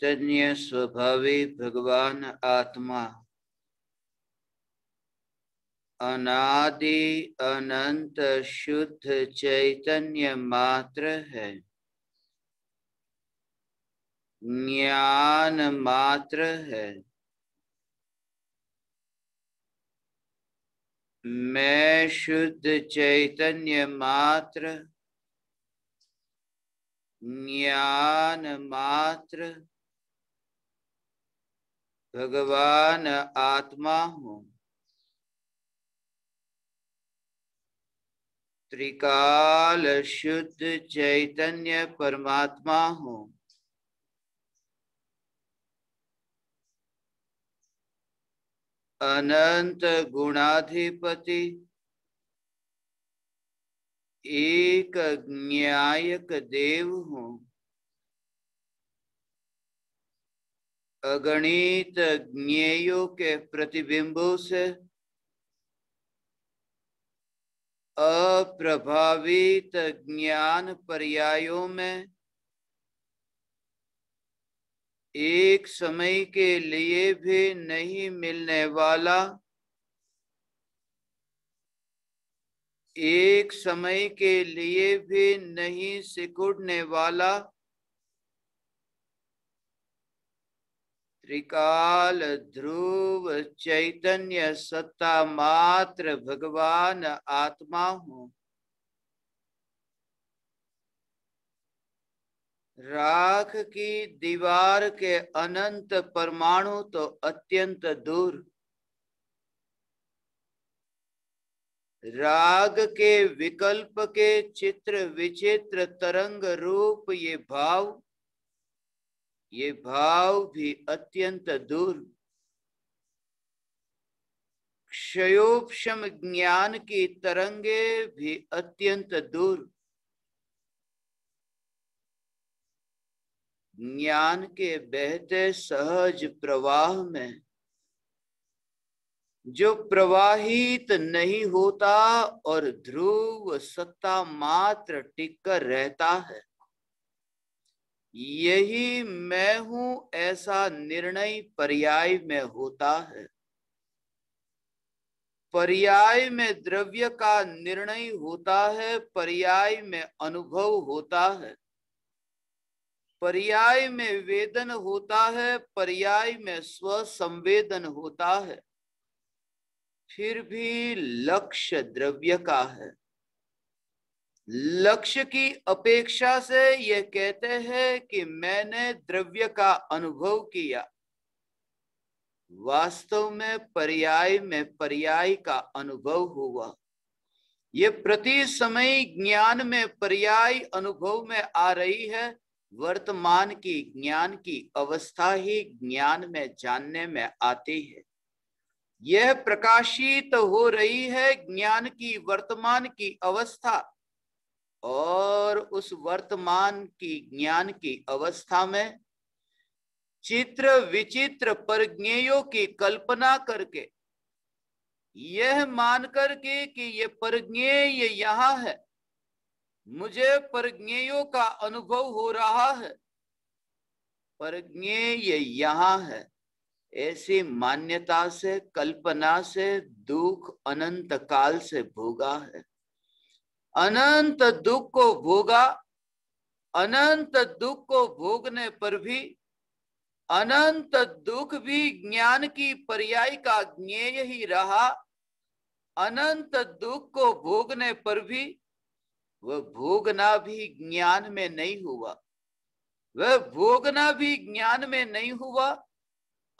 चैतन्य स्वभावी भगवान आत्मा अनादि अनंत शुद्ध चैतन्य मात्र है ज्ञान मात्र है मैं शुद्ध चैतन्य मात्र ज्ञान मात्र भगवान आत्मा हूँ त्रिकाल शुद्ध चैतन्य परमात्मा हूँ अनंत गुणाधिपति एक न्यायक देव हूँ अगणित ज्ञेयों के प्रतिबिंबों से अप्रभावित ज्ञान पर्यायों में एक समय के लिए भी नहीं मिलने वाला एक समय के लिए भी नहीं सिकुड़ने वाला त्रिकाल ध्रुव चैतन्य सत्ता मात्र भगवान आत्मा हूँ राख की दीवार के अनंत परमाणु तो अत्यंत दूर राग के विकल्प के चित्र विचित्र तरंग रूप ये भाव ये भाव भी अत्यंत दूर क्षयोपम ज्ञान की तरंगे भी अत्यंत दूर ज्ञान के बहते सहज प्रवाह में जो प्रवाहित नहीं होता और ध्रुव सत्ता मात्र टिककर रहता है यही मैं हूं ऐसा निर्णय पर्याय में होता है पर्याय में द्रव्य का निर्णय होता है पर्याय में अनुभव होता है पर्याय में वेदन होता है पर्याय में स्व संवेदन होता है फिर भी लक्ष्य द्रव्य का है लक्ष्य की अपेक्षा से यह कहते हैं कि मैंने द्रव्य का अनुभव किया वास्तव में पर्याय में पर्याय का अनुभव हुआ ये प्रति समय ज्ञान में पर्याय अनुभव में आ रही है वर्तमान की ज्ञान की अवस्था ही ज्ञान में जानने में आती है यह प्रकाशित तो हो रही है ज्ञान की वर्तमान की अवस्था और उस वर्तमान की ज्ञान की अवस्था में चित्र विचित्र परज्ञेयों की कल्पना करके यह मान करके कि ये परज्ञेय यहाँ है मुझे परज्ञेयों का अनुभव हो रहा है परज्ञेय यहाँ है ऐसी मान्यता से कल्पना से दुख अनंत काल से भोगा है अनंत दुख को भोगा अनंत दुख को भोगने पर भी अनंत दुख भी ज्ञान की पर्याय का ज्ञेय ही रहा अनंत दुख को भोगने पर भी वह भोगना भी ज्ञान में नहीं हुआ वह भोगना भी ज्ञान में नहीं हुआ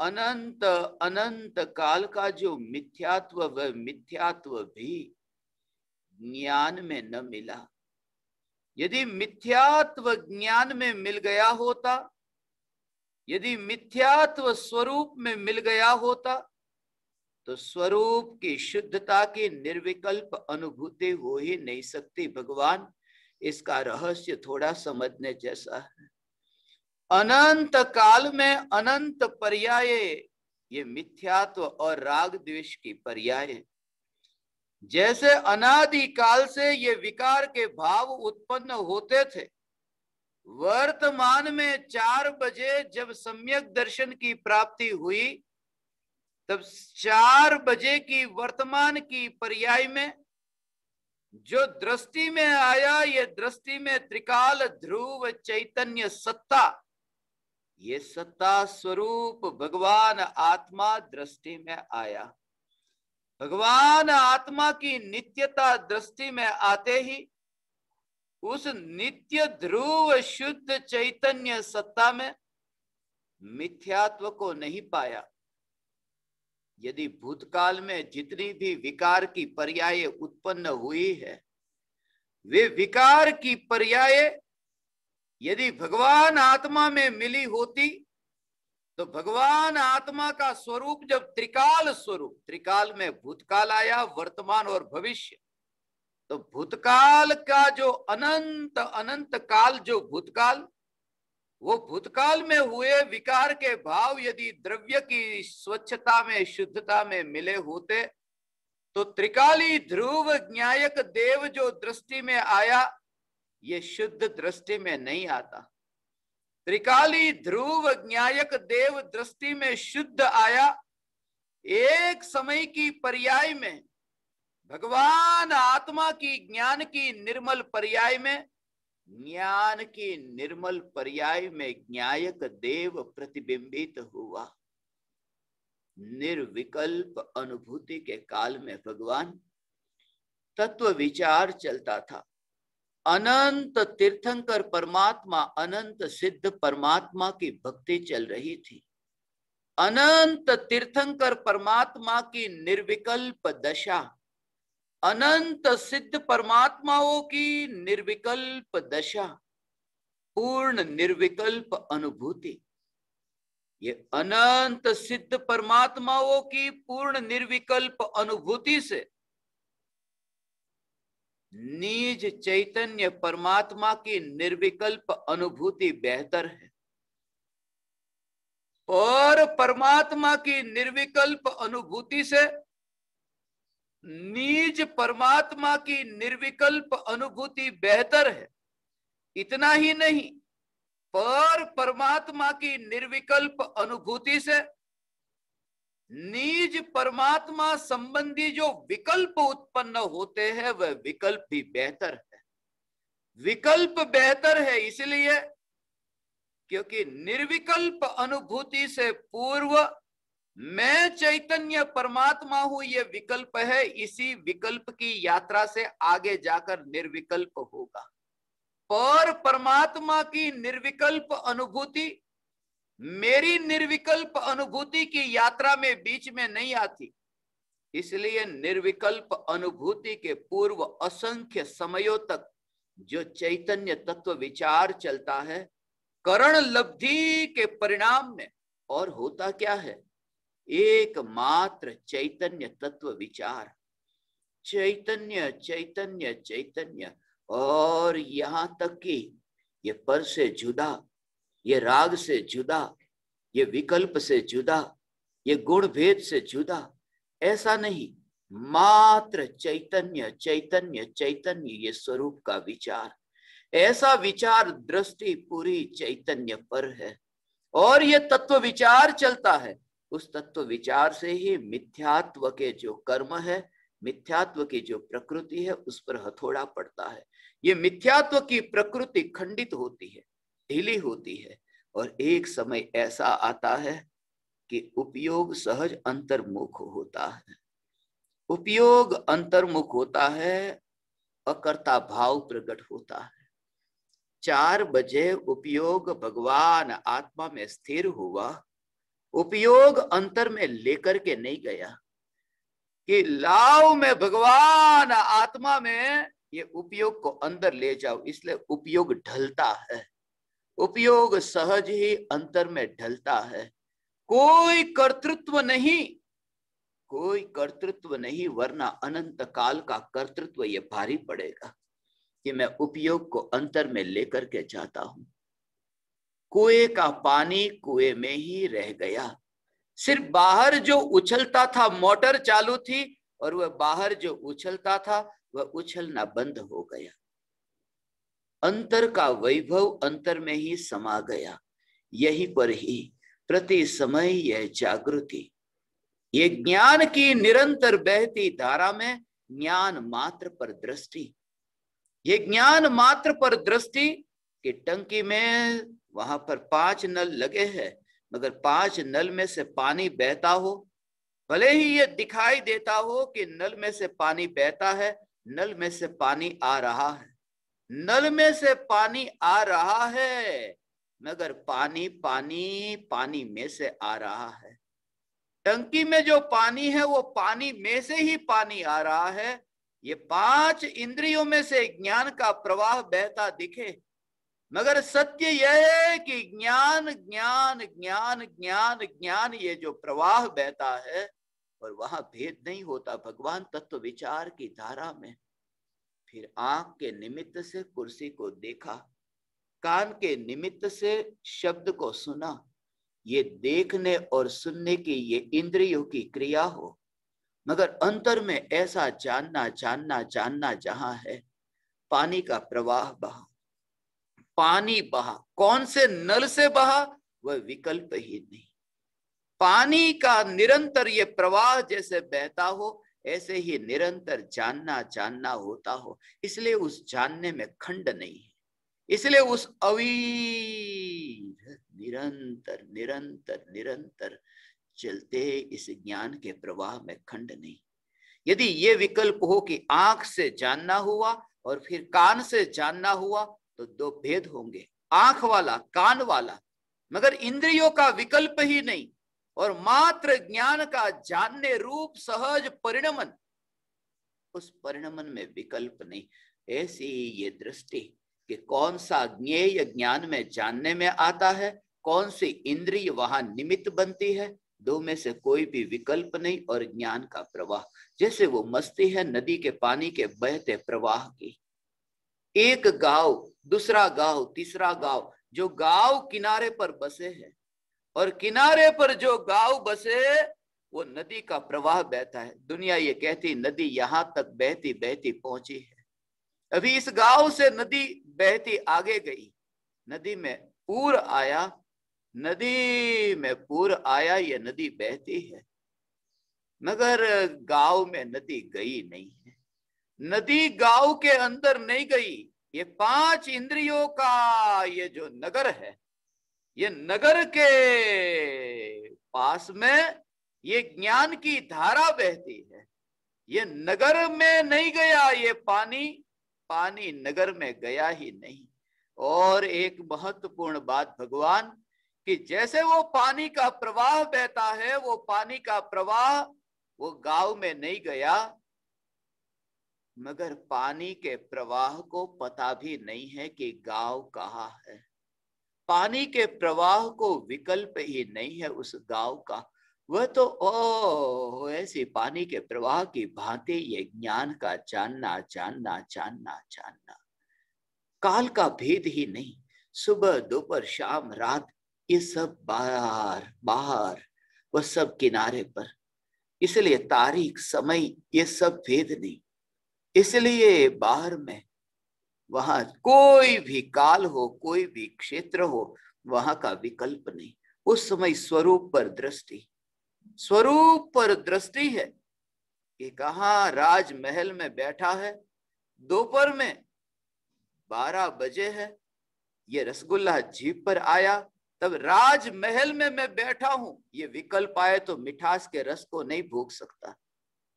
अनंत अनंत काल का जो मिथ्यात्व वह मिथ्यात्व भी ज्ञान में न मिला यदि मिथ्यात्व ज्ञान में मिल गया होता यदि मिथ्यात्व स्वरूप में मिल गया होता तो स्वरूप की शुद्धता की निर्विकल्प अनुभूति हो ही नहीं सकती भगवान इसका रहस्य थोड़ा समझने जैसा है अनंत काल में अनंत पर्याय ये मिथ्यात्व और राग द्वेष की पर्याय जैसे अनादि काल से ये विकार के भाव उत्पन्न होते थे वर्तमान में चार बजे जब सम्यक दर्शन की प्राप्ति हुई तब चार बजे की वर्तमान की पर्याय में जो दृष्टि में आया ये दृष्टि में त्रिकाल ध्रुव चैतन्य सत्ता ये सत्ता स्वरूप भगवान आत्मा दृष्टि में आया भगवान आत्मा की नित्यता दृष्टि में आते ही उस नित्य ध्रुव शुद्ध चैतन्य सत्ता में मिथ्यात्व को नहीं पाया यदि भूतकाल में जितनी भी विकार की पर्याय उत्पन्न हुई है वे विकार की पर्याय यदि भगवान आत्मा में मिली होती तो भगवान आत्मा का स्वरूप जब त्रिकाल स्वरूप त्रिकाल में भूतकाल आया वर्तमान और भविष्य तो भूतकाल का जो अनंत अनंत काल जो भूतकाल वो भूतकाल में हुए विकार के भाव यदि द्रव्य की स्वच्छता में शुद्धता में मिले होते तो त्रिकाली ध्रुव ज्ञायक देव जो दृष्टि में आया ये शुद्ध दृष्टि में नहीं आता त्रिकाली ध्रुव ज्ञायक देव दृष्टि में शुद्ध आया एक समय की पर्याय में भगवान आत्मा की ज्ञान की निर्मल पर्याय में ज्ञान की निर्मल पर्याय में ज्ञायक देव प्रतिबिंबित हुआ निर्विकल्प अनुभूति के काल में भगवान तत्व विचार चलता था अनंत तीर्थंकर परमात्मा अनंत सिद्ध परमात्मा की भक्ति चल रही थी अनंत तीर्थंकर परमात्मा की निर्विकल्प दशा अनंत सिद्ध परमात्माओं की निर्विकल्प दशा पूर्ण निर्विकल्प अनुभूति ये अनंत सिद्ध परमात्माओं की पूर्ण निर्विकल्प अनुभूति से निज चैतन्य परमात्मा की निर्विकल्प अनुभूति बेहतर है और परमात्मा की निर्विकल्प अनुभूति से निज परमात्मा की निर्विकल्प अनुभूति बेहतर है इतना ही नहीं पर परमात्मा की निर्विकल्प अनुभूति से निज परमात्मा संबंधी जो विकल्प उत्पन्न होते हैं वह विकल्प भी बेहतर है विकल्प बेहतर है इसलिए क्योंकि निर्विकल्प अनुभूति से पूर्व मैं चैतन्य परमात्मा हूं यह विकल्प है इसी विकल्प की यात्रा से आगे जाकर निर्विकल्प होगा पर परमात्मा की निर्विकल्प अनुभूति मेरी निर्विकल्प अनुभूति की यात्रा में बीच में नहीं आती इसलिए निर्विकल्प अनुभूति के पूर्व असंख्य समयों तक जो चैतन्य तत्व विचार चलता है करण लब्धि के परिणाम में और होता क्या है एकमात्र चैतन्य तत्व विचार चैतन्य चैतन्य चैतन्य और यहां तक कि ये पर से जुदा ये राग से जुदा ये विकल्प से जुदा ये गुण भेद से जुदा ऐसा नहीं मात्र चैतन्य चैतन्य चैतन्य ये स्वरूप का विचार ऐसा विचार दृष्टि पूरी चैतन्य पर है और ये तत्व विचार चलता है उस तत्व विचार से ही मिथ्यात्व के जो कर्म है मिथ्यात्व की जो प्रकृति है उस पर हथौड़ा पड़ता है ये मिथ्यात्व की प्रकृति खंडित होती है ढीली होती है और एक समय ऐसा आता है कि उपयोग सहज अंतर्मुख होता है उपयोग अंतर्मुख होता है अकर्ता भाव प्रकट होता है चार बजे उपयोग भगवान आत्मा में स्थिर हुआ उपयोग अंतर में लेकर के नहीं गया कि लाओ में भगवान आत्मा में ये उपयोग को अंदर ले जाओ इसलिए उपयोग ढलता है उपयोग सहज ही अंतर में ढलता है कोई कर्तृत्व नहीं कोई कर्तृत्व नहीं वरना अनंत काल का कर्तृत्व ये भारी पड़ेगा कि मैं उपयोग को अंतर में लेकर के जाता हूं कुएं का पानी कुएं में ही रह गया सिर्फ बाहर जो उछलता था मोटर चालू थी और वह बाहर जो उछलता था वह उछलना बंद हो गया अंतर का वैभव अंतर में ही समा गया यही पर ही प्रति समय यह जागृति ये ज्ञान की निरंतर बहती धारा में ज्ञान मात्र पर दृष्टि ये ज्ञान मात्र पर दृष्टि कि टंकी में वहां पर पांच नल लगे हैं मगर पांच नल में से पानी बहता हो भले ही ये दिखाई देता हो कि नल में से पानी बहता है नल में से पानी आ रहा है नल में से पानी आ रहा है मगर पानी पानी पानी में से आ रहा है टंकी में जो पानी है वो पानी में से ही पानी आ रहा है ये पांच इंद्रियों में से ज्ञान का प्रवाह बहता दिखे मगर सत्य यह है कि ज्ञान ज्ञान ज्ञान ज्ञान ज्ञान ये जो प्रवाह बहता है और वहां भेद नहीं होता भगवान तत्व विचार की धारा में फिर आंख के निमित्त से कुर्सी को देखा कान के निमित्त से शब्द को सुना ये देखने और सुनने की ये इंद्रियों की क्रिया हो मगर अंतर में ऐसा जानना जानना जानना जहां है पानी का प्रवाह बहा पानी बहा कौन से नल से बहा वह विकल्प ही नहीं पानी का निरंतर ये प्रवाह जैसे बहता हो ऐसे ही निरंतर जानना जानना होता हो इसलिए उस जानने में खंड नहीं है इसलिए उस अवीर निरंतर निरंतर निरंतर चलते इस ज्ञान के प्रवाह में खंड नहीं यदि ये विकल्प हो कि आंख से जानना हुआ और फिर कान से जानना हुआ तो दो भेद होंगे आंख वाला कान वाला मगर इंद्रियों का विकल्प ही नहीं और मात्र ज्ञान का जानने रूप सहज परिणमन उस परिणमन में विकल्प नहीं ऐसी ही ये दृष्टि कि कौन सा ज्ञेय ज्ञान में जानने में आता है कौन सी इंद्रिय वहां निमित्त बनती है दो में से कोई भी विकल्प नहीं और ज्ञान का प्रवाह जैसे वो मस्ती है नदी के पानी के बहते प्रवाह की एक गांव दूसरा गांव तीसरा गांव जो गांव किनारे पर बसे हैं और किनारे पर जो गांव बसे वो नदी का प्रवाह बहता है दुनिया ये कहती नदी यहां तक बहती बहती पहुंची है अभी इस गांव से नदी बहती आगे गई नदी में पूर आया नदी में पूर आया ये नदी बहती है मगर गांव में नदी गई नहीं है नदी गांव के अंदर नहीं गई ये पांच इंद्रियों का ये जो नगर है ये नगर के पास में ये ज्ञान की धारा बहती है ये नगर में नहीं गया ये पानी पानी नगर में गया ही नहीं और एक महत्वपूर्ण बात भगवान कि जैसे वो पानी का प्रवाह बहता है वो पानी का प्रवाह वो गांव में नहीं गया मगर पानी के प्रवाह को पता भी नहीं है कि गांव कहाँ है पानी के प्रवाह को विकल्प ही नहीं है उस गांव का वह तो ओ ऐसे पानी के प्रवाह की भांति ये ज्ञान का जानना जानना जानना जानना काल का भेद ही नहीं सुबह दोपहर शाम रात ये सब बार बाहर वह सब किनारे पर इसलिए तारीख समय ये सब भेद नहीं इसलिए बाहर में वहां कोई भी काल हो कोई भी क्षेत्र हो वहां का विकल्प नहीं उस समय स्वरूप पर दृष्टि स्वरूप पर दृष्टि है कि कहा राजमहल में बैठा है दोपहर में बारह बजे है ये रसगुल्ला जीप पर आया तब राजमहल में मैं बैठा हूं ये विकल्प आए तो मिठास के रस को नहीं भूख सकता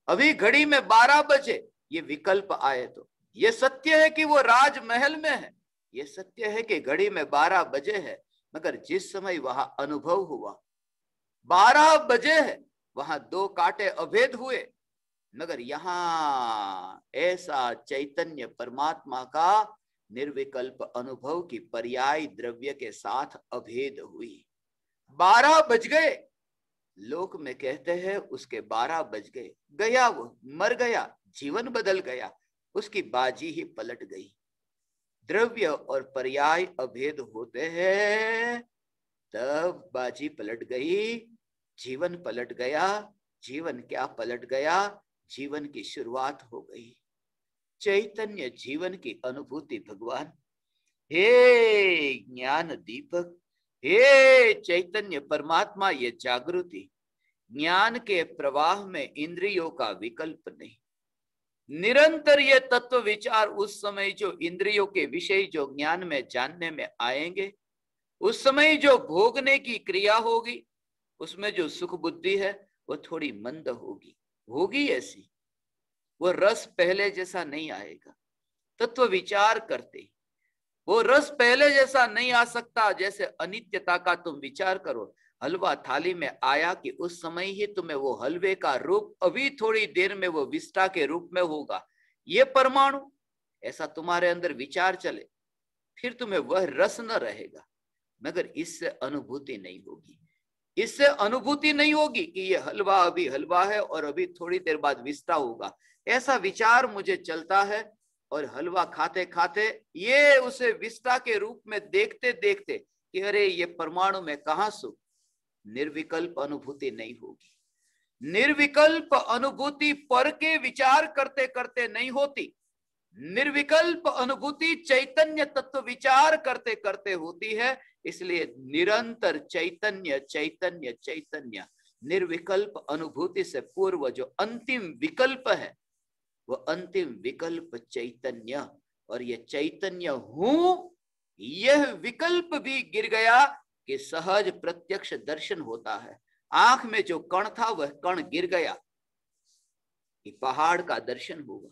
अभी घड़ी में बारह बजे ये विकल्प आए तो ये सत्य है कि वो राजमहल में है ये सत्य है कि घड़ी में बारह बजे है मगर जिस समय वह अनुभव हुआ बारह बजे है वहां दो कांटे अभेद हुए मगर यहाँ ऐसा चैतन्य परमात्मा का निर्विकल्प अनुभव की पर्याय द्रव्य के साथ अभेद हुई बारह बज गए लोक में कहते हैं उसके बारह बज गए गया वो मर गया जीवन बदल गया उसकी बाजी ही पलट गई द्रव्य और पर्याय अभेद होते हैं तब बाजी पलट गई जीवन पलट गया जीवन क्या पलट गया जीवन की शुरुआत हो गई चैतन्य जीवन की अनुभूति भगवान हे ज्ञान दीपक हे चैतन्य परमात्मा ये जागृति ज्ञान के प्रवाह में इंद्रियों का विकल्प नहीं निरंतर ये तत्व विचार उस समय जो इंद्रियों के विषय जो ज्ञान में जानने में आएंगे उस समय जो भोगने की क्रिया होगी उसमें जो सुख बुद्धि है वो थोड़ी मंद होगी होगी ऐसी वो रस पहले जैसा नहीं आएगा तत्व विचार करते वो रस पहले जैसा नहीं आ सकता जैसे अनित्यता का तुम विचार करो हलवा थाली में आया कि उस समय ही तुम्हें वो हलवे का रूप अभी थोड़ी देर में वो विष्टा के रूप में होगा ये परमाणु ऐसा तुम्हारे अंदर विचार चले फिर तुम्हें वह रस न रहेगा मगर इससे अनुभूति नहीं होगी इससे अनुभूति नहीं होगी कि ये हलवा अभी हलवा है और अभी थोड़ी देर बाद विस्ता होगा ऐसा विचार मुझे चलता है और हलवा खाते खाते ये उसे विस्ता के रूप में देखते देखते कि अरे ये परमाणु में कहा सुख निर्विकल्प अनुभूति नहीं होगी निर्विकल्प अनुभूति पर के विचार करते करते नहीं होती निर्विकल्प अनुभूति चैतन्य तत्व विचार करते करते होती है इसलिए निरंतर चैतन्य चैतन्य चैतन्य निर्विकल्प अनुभूति से पूर्व जो अंतिम विकल्प है वह अंतिम विकल्प चैतन्य और यह चैतन्य हूं यह विकल्प भी गिर गया कि सहज प्रत्यक्ष दर्शन होता है आंख में जो कण था वह कण गिर गया कि पहाड़ का दर्शन होगा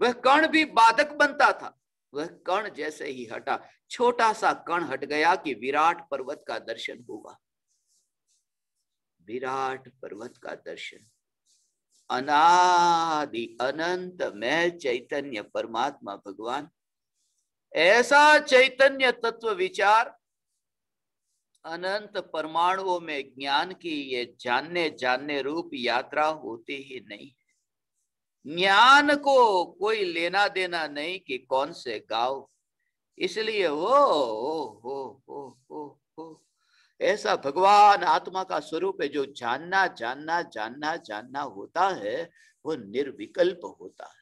वह कण भी बाधक बनता था वह कण जैसे ही हटा छोटा सा कण हट गया कि विराट पर्वत का दर्शन होगा विराट पर्वत का दर्शन अनादि अनंत मैं चैतन्य परमात्मा भगवान ऐसा चैतन्य तत्व विचार अनंत परमाणुओं में ज्ञान की ये जानने जानने रूप यात्रा होती ही नहीं ज्ञान को कोई लेना देना नहीं कि कौन से गाओ इसलिए हो हो हो हो हो ऐसा भगवान आत्मा का स्वरूप है जो जानना जानना जानना जानना होता है वो निर्विकल्प होता है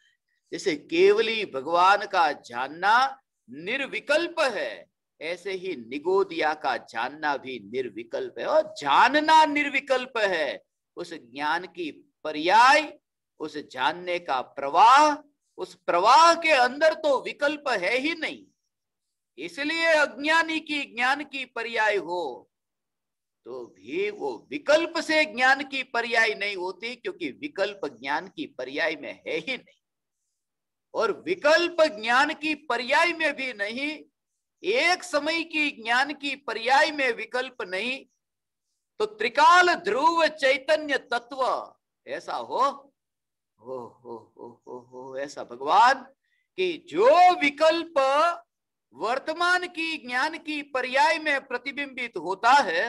जैसे केवली भगवान का जानना निर्विकल्प है ऐसे ही निगोदिया का जानना भी निर्विकल्प है और जानना निर्विकल्प है उस ज्ञान की पर्याय उस जानने का प्रवाह उस प्रवाह के अंदर तो विकल्प है ही नहीं इसलिए अज्ञानी की ज्ञान की पर्याय हो तो भी वो विकल्प से ज्ञान की पर्याय नहीं होती क्योंकि विकल्प ज्ञान की पर्याय में है ही नहीं और विकल्प ज्ञान की पर्याय में भी नहीं एक समय की ज्ञान की पर्याय में विकल्प नहीं तो त्रिकाल ध्रुव चैतन्य तत्व ऐसा हो हो हो हो हो हो ऐसा भगवान कि जो विकल्प वर्तमान की ज्ञान की पर्याय में प्रतिबिंबित होता है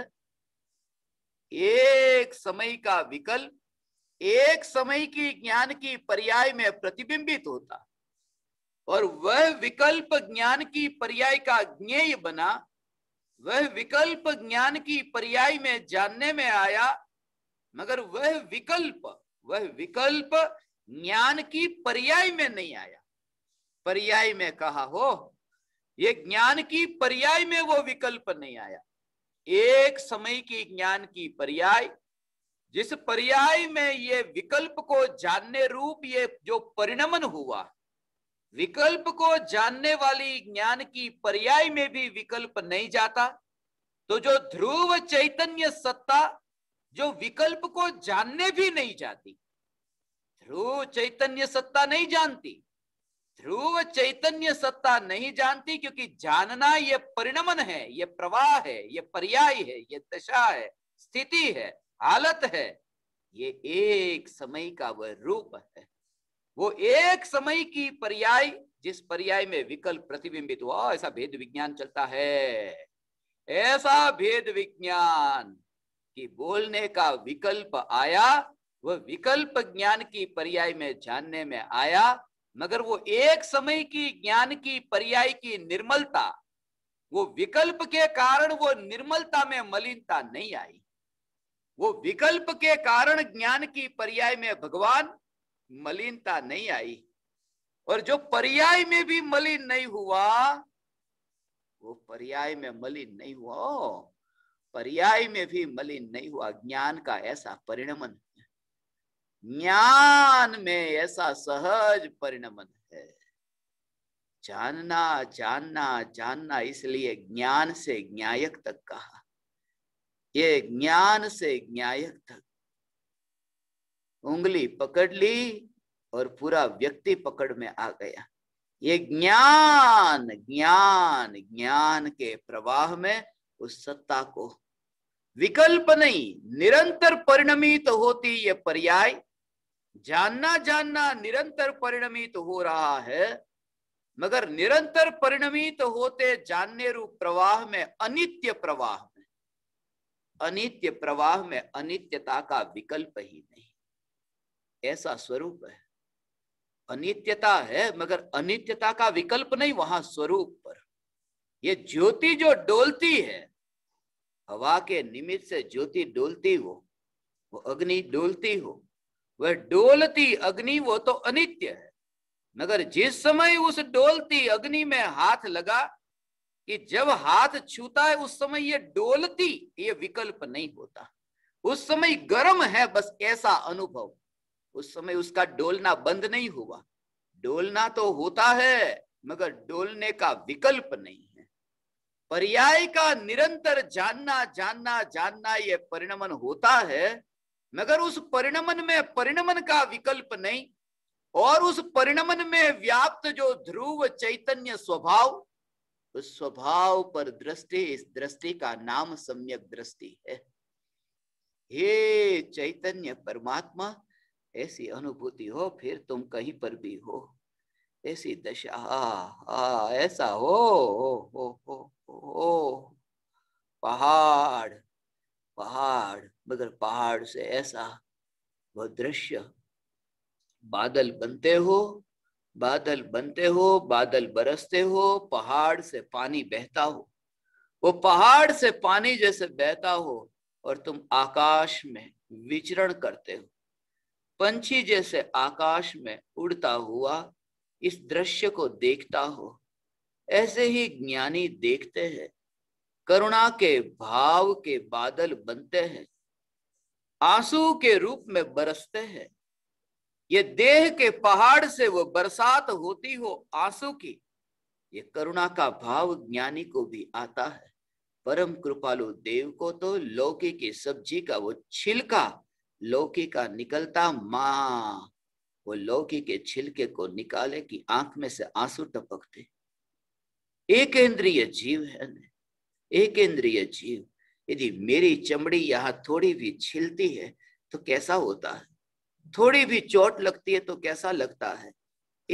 एक समय का विकल्प एक समय की ज्ञान की पर्याय में प्रतिबिंबित होता और वह विकल्प ज्ञान की पर्याय का ज्ञेय बना वह विकल्प ज्ञान की पर्याय में जानने में आया मगर वह विकल्प वह विकल्प ज्ञान की पर्याय में नहीं आया पर्याय में कहा हो ये ज्ञान की पर्याय में वो विकल्प नहीं आया एक समय की ज्ञान की पर्याय जिस पर्याय में ये विकल्प को जानने रूप ये जो परिणमन हुआ विकल्प को जानने वाली ज्ञान की पर्याय में भी विकल्प नहीं जाता तो जो ध्रुव चैतन्य सत्ता जो विकल्प को जानने भी नहीं जाती ध्रुव चैतन्य सत्ता नहीं जानती ध्रुव चैतन्य सत्ता नहीं जानती क्योंकि जानना ये परिणमन है ये प्रवाह है ये पर्याय है ये दशा है स्थिति है हालत है ये एक समय का वह रूप है वो एक समय की पर्याय जिस पर्याय में विकल्प प्रतिबिंबित हुआ ऐसा भेद विज्ञान चलता है ऐसा भेद विज्ञान कि बोलने का विकल्प आया वह विकल्प ज्ञान की पर्याय में जानने में आया मगर वो एक समय की ज्ञान की पर्याय की निर्मलता वो विकल्प के कारण वो निर्मलता में मलिनता नहीं आई वो विकल्प के कारण ज्ञान की पर्याय में भगवान मलिनता नहीं आई और जो पर्याय में भी मलिन नहीं हुआ वो पर्याय में मलिन नहीं हुआ पर्याय में भी मलिन नहीं हुआ ज्ञान का ऐसा परिणमन ज्ञान में ऐसा सहज परिणमन है जानना जानना जानना इसलिए ज्ञान से ज्ञायक तक कहा ये ज्ञान से ज्ञायक तक उंगली पकड़ ली और पूरा व्यक्ति पकड़ में आ गया ये ज्ञान ज्ञान ज्ञान के प्रवाह में उस सत्ता को विकल्प नहीं निरंतर परिणमित तो होती ये पर्याय जानना जानना निरंतर परिणमित तो हो रहा है मगर निरंतर परिणमित तो होते जानने रूप प्रवाह में अनित्य प्रवाह में अनित्य प्रवाह में अनित्यता का विकल्प ही नहीं ऐसा स्वरूप है अनित्यता है मगर अनित्यता का विकल्प नहीं वहां स्वरूप पर ये ज्योति जो डोलती है हवा के निमित्त से ज्योति डोलती हो वो अग्नि डोलती हो वह डोलती अग्नि वो तो अनित्य है मगर जिस समय उस डोलती अग्नि में हाथ लगा कि जब हाथ छूता है उस समय ये डोलती ये विकल्प नहीं होता उस समय गर्म है बस ऐसा अनुभव उस समय उसका डोलना बंद नहीं हुआ डोलना तो होता है मगर डोलने का विकल्प नहीं है पर्याय का निरंतर जानना जानना जानना यह परिणमन होता है मगर उस परिणमन में परिणमन का विकल्प नहीं और उस परिणमन में व्याप्त जो ध्रुव चैतन्य स्वभाव उस स्वभाव पर दृष्टि इस दृष्टि का नाम सम्यक दृष्टि है हे चैतन्य परमात्मा ऐसी अनुभूति हो फिर तुम कहीं पर भी हो ऐसी दशा आ, ऐसा हो हो हो हो, हो पहाड़ पहाड़ मगर पहाड़ से ऐसा वह दृश्य बादल बनते हो बादल बनते हो बादल बरसते हो पहाड़ से पानी बहता हो वो पहाड़ से पानी जैसे बहता हो और तुम आकाश में विचरण करते हो पंछी जैसे आकाश में उड़ता हुआ इस दृश्य को देखता हो ऐसे ही ज्ञानी देखते हैं करुणा के भाव के बादल बनते हैं आंसू के रूप में बरसते हैं ये देह के पहाड़ से वो बरसात होती हो आंसू की ये करुणा का भाव ज्ञानी को भी आता है परम कृपालु देव को तो लौकी की सब्जी का वो छिलका लौकी का निकलता माँ वो लौकी के छिलके को निकाले कि आंख में से आंसू टपकते एक इंद्रिय जीव है एक इंद्रिय जीव यदि मेरी चमड़ी यहाँ थोड़ी भी छिलती है तो कैसा होता है थोड़ी भी चोट लगती है तो कैसा लगता है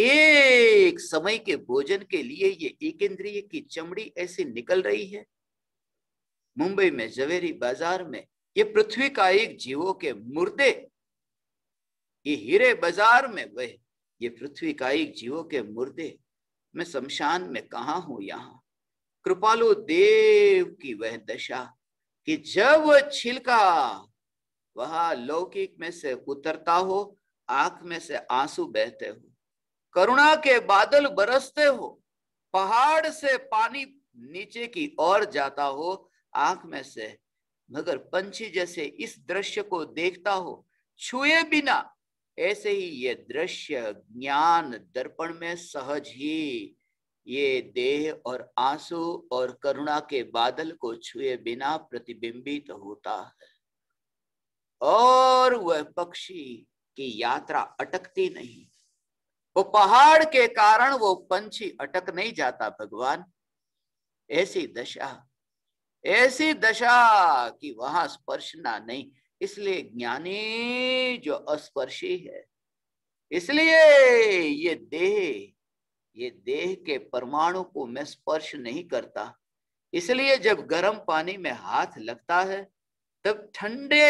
एक समय के भोजन के लिए ये एक इंद्रिय की चमड़ी ऐसी निकल रही है मुंबई में जवेरी बाजार में ये पृथ्वी का एक जीवों के मुर्दे ये हीरे बाजार में वह ये पृथ्वी का एक जीवों के मुर्दे मैं शमशान में कहा हूं यहाँ कृपालु देव की वह दशा कि जब वह छिलका वह लौकिक में से उतरता हो आंख में से आंसू बहते हो करुणा के बादल बरसते हो पहाड़ से पानी नीचे की ओर जाता हो आंख में से मगर पंछी जैसे इस दृश्य को देखता हो छुए बिना ऐसे ही ये दृश्य ज्ञान दर्पण में सहज ही ये देह और आंसू और करुणा के बादल को छुए बिना प्रतिबिंबित तो होता है और वह पक्षी की यात्रा अटकती नहीं वो पहाड़ के कारण वो पंछी अटक नहीं जाता भगवान ऐसी दशा ऐसी दशा कि वहां स्पर्शना नहीं इसलिए ज्ञानी जो अस्पर्शी है इसलिए ये देह ये देह के परमाणु को मैं स्पर्श नहीं करता इसलिए जब गर्म पानी में हाथ लगता है तब ठंडे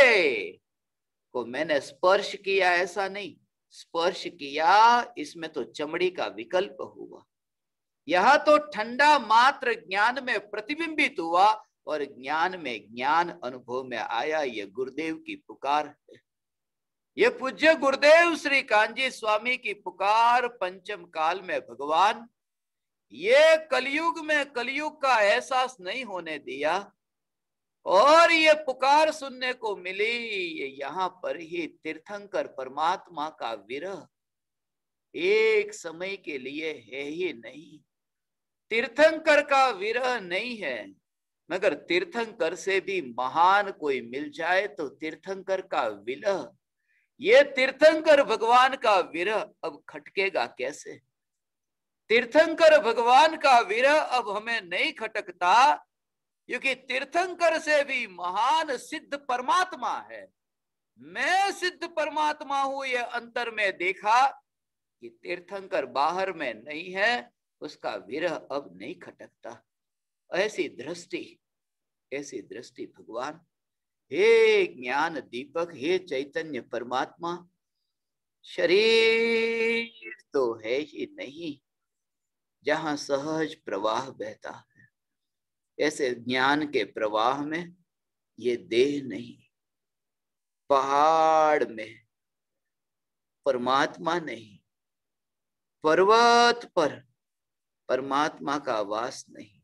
को मैंने स्पर्श किया ऐसा नहीं स्पर्श किया इसमें तो चमड़ी का विकल्प हुआ यह तो ठंडा मात्र ज्ञान में प्रतिबिंबित हुआ और ज्ञान में ज्ञान अनुभव में आया ये गुरुदेव की पुकार है ये पूज्य गुरुदेव श्री कांजी स्वामी की पुकार पंचम काल में भगवान ये कलयुग में कलयुग का एहसास नहीं होने दिया और ये पुकार सुनने को मिली ये यहाँ पर ही तीर्थंकर परमात्मा का विरह एक समय के लिए है ही नहीं तीर्थंकर का विरह नहीं है मगर तीर्थंकर से भी महान कोई मिल जाए तो तीर्थंकर का विलह ये तीर्थंकर भगवान का विरह अब खटकेगा कैसे तीर्थंकर भगवान का विरह अब हमें नहीं खटकता क्योंकि तीर्थंकर से भी महान सिद्ध परमात्मा है मैं सिद्ध परमात्मा हूं यह अंतर में देखा कि तीर्थंकर बाहर में नहीं है उसका विरह अब नहीं खटकता ऐसी दृष्टि ऐसी दृष्टि भगवान हे ज्ञान दीपक हे चैतन्य परमात्मा शरीर तो है ही नहीं जहां सहज प्रवाह बहता है ऐसे ज्ञान के प्रवाह में ये देह नहीं पहाड़ में परमात्मा नहीं पर्वत पर परमात्मा का वास नहीं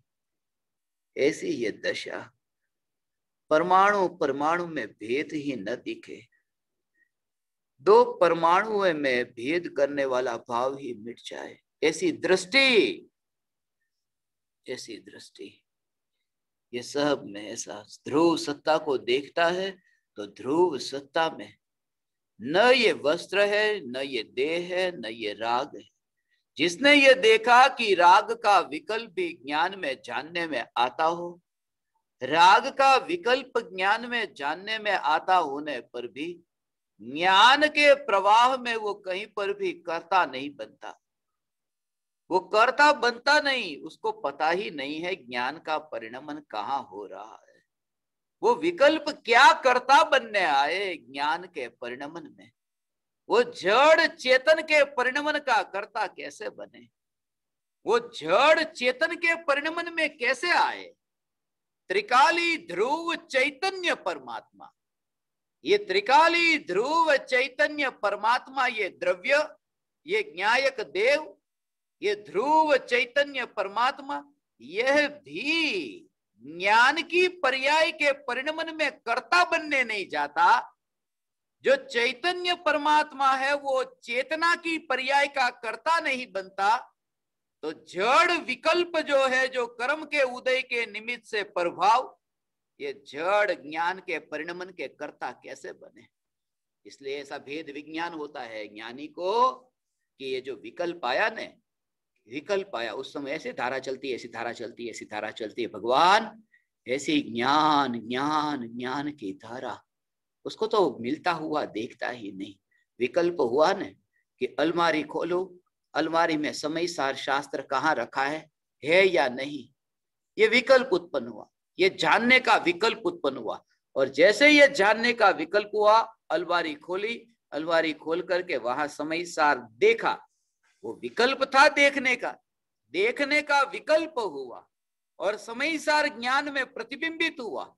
ऐसी ये दशा परमाणु परमाणु में भेद ही न दिखे दो परमाणु में भेद करने वाला भाव ही मिट जाए ऐसी दृष्टि ऐसी दृष्टि ये सब में ऐसा ध्रुव सत्ता को देखता है तो ध्रुव सत्ता में न ये वस्त्र है न ये देह है न ये राग है जिसने ये देखा कि राग का विकल्प भी ज्ञान में जानने में आता हो राग का विकल्प ज्ञान में जानने में आता होने पर भी ज्ञान के प्रवाह में वो कहीं पर भी कर्ता नहीं बनता वो कर्ता बनता नहीं उसको पता ही नहीं है ज्ञान का परिणमन कहाँ हो रहा है वो विकल्प क्या कर्ता बनने आए ज्ञान के परिणमन में वो जड़ चेतन के परिणमन का कर्ता कैसे बने वो जड़ चेतन के परिणमन में कैसे आए त्रिकाली ध्रुव चैतन्य परमात्मा ये त्रिकाली ध्रुव चैतन्य परमात्मा ये द्रव्य ये ज्ञायक देव ये ध्रुव चैतन्य परमात्मा यह भी ज्ञान की पर्याय के परिणमन में कर्ता बनने नहीं जाता जो चैतन्य परमात्मा है वो चेतना की पर्याय का कर्ता नहीं बनता तो जड़ विकल्प जो है जो कर्म के उदय के निमित्त से प्रभाव ये जड़ ज्ञान के परिणमन के कर्ता कैसे बने इसलिए ऐसा भेद विज्ञान होता है ज्ञानी को कि ये जो विकल्प आया ने विकल्प आया उस समय ऐसी धारा चलती ऐसी धारा चलती ऐसी धारा चलती है भगवान ऐसी ज्ञान ज्ञान ज्ञान की धारा उसको तो मिलता हुआ देखता ही नहीं विकल्प हुआ ने कि अलमारी खोलो अलमारी में समय सार शास्त्र कहाँ रखा है है या नहीं ये विकल्प उत्पन्न हुआ ये जानने का विकल्प उत्पन्न हुआ और जैसे ये जानने का विकल्प हुआ अलमारी खोली अलमारी खोल करके वहां समय सार देखा वो विकल्प था देखने का देखने का विकल्प हुआ और समय सार ज्ञान में प्रतिबिंबित हुआ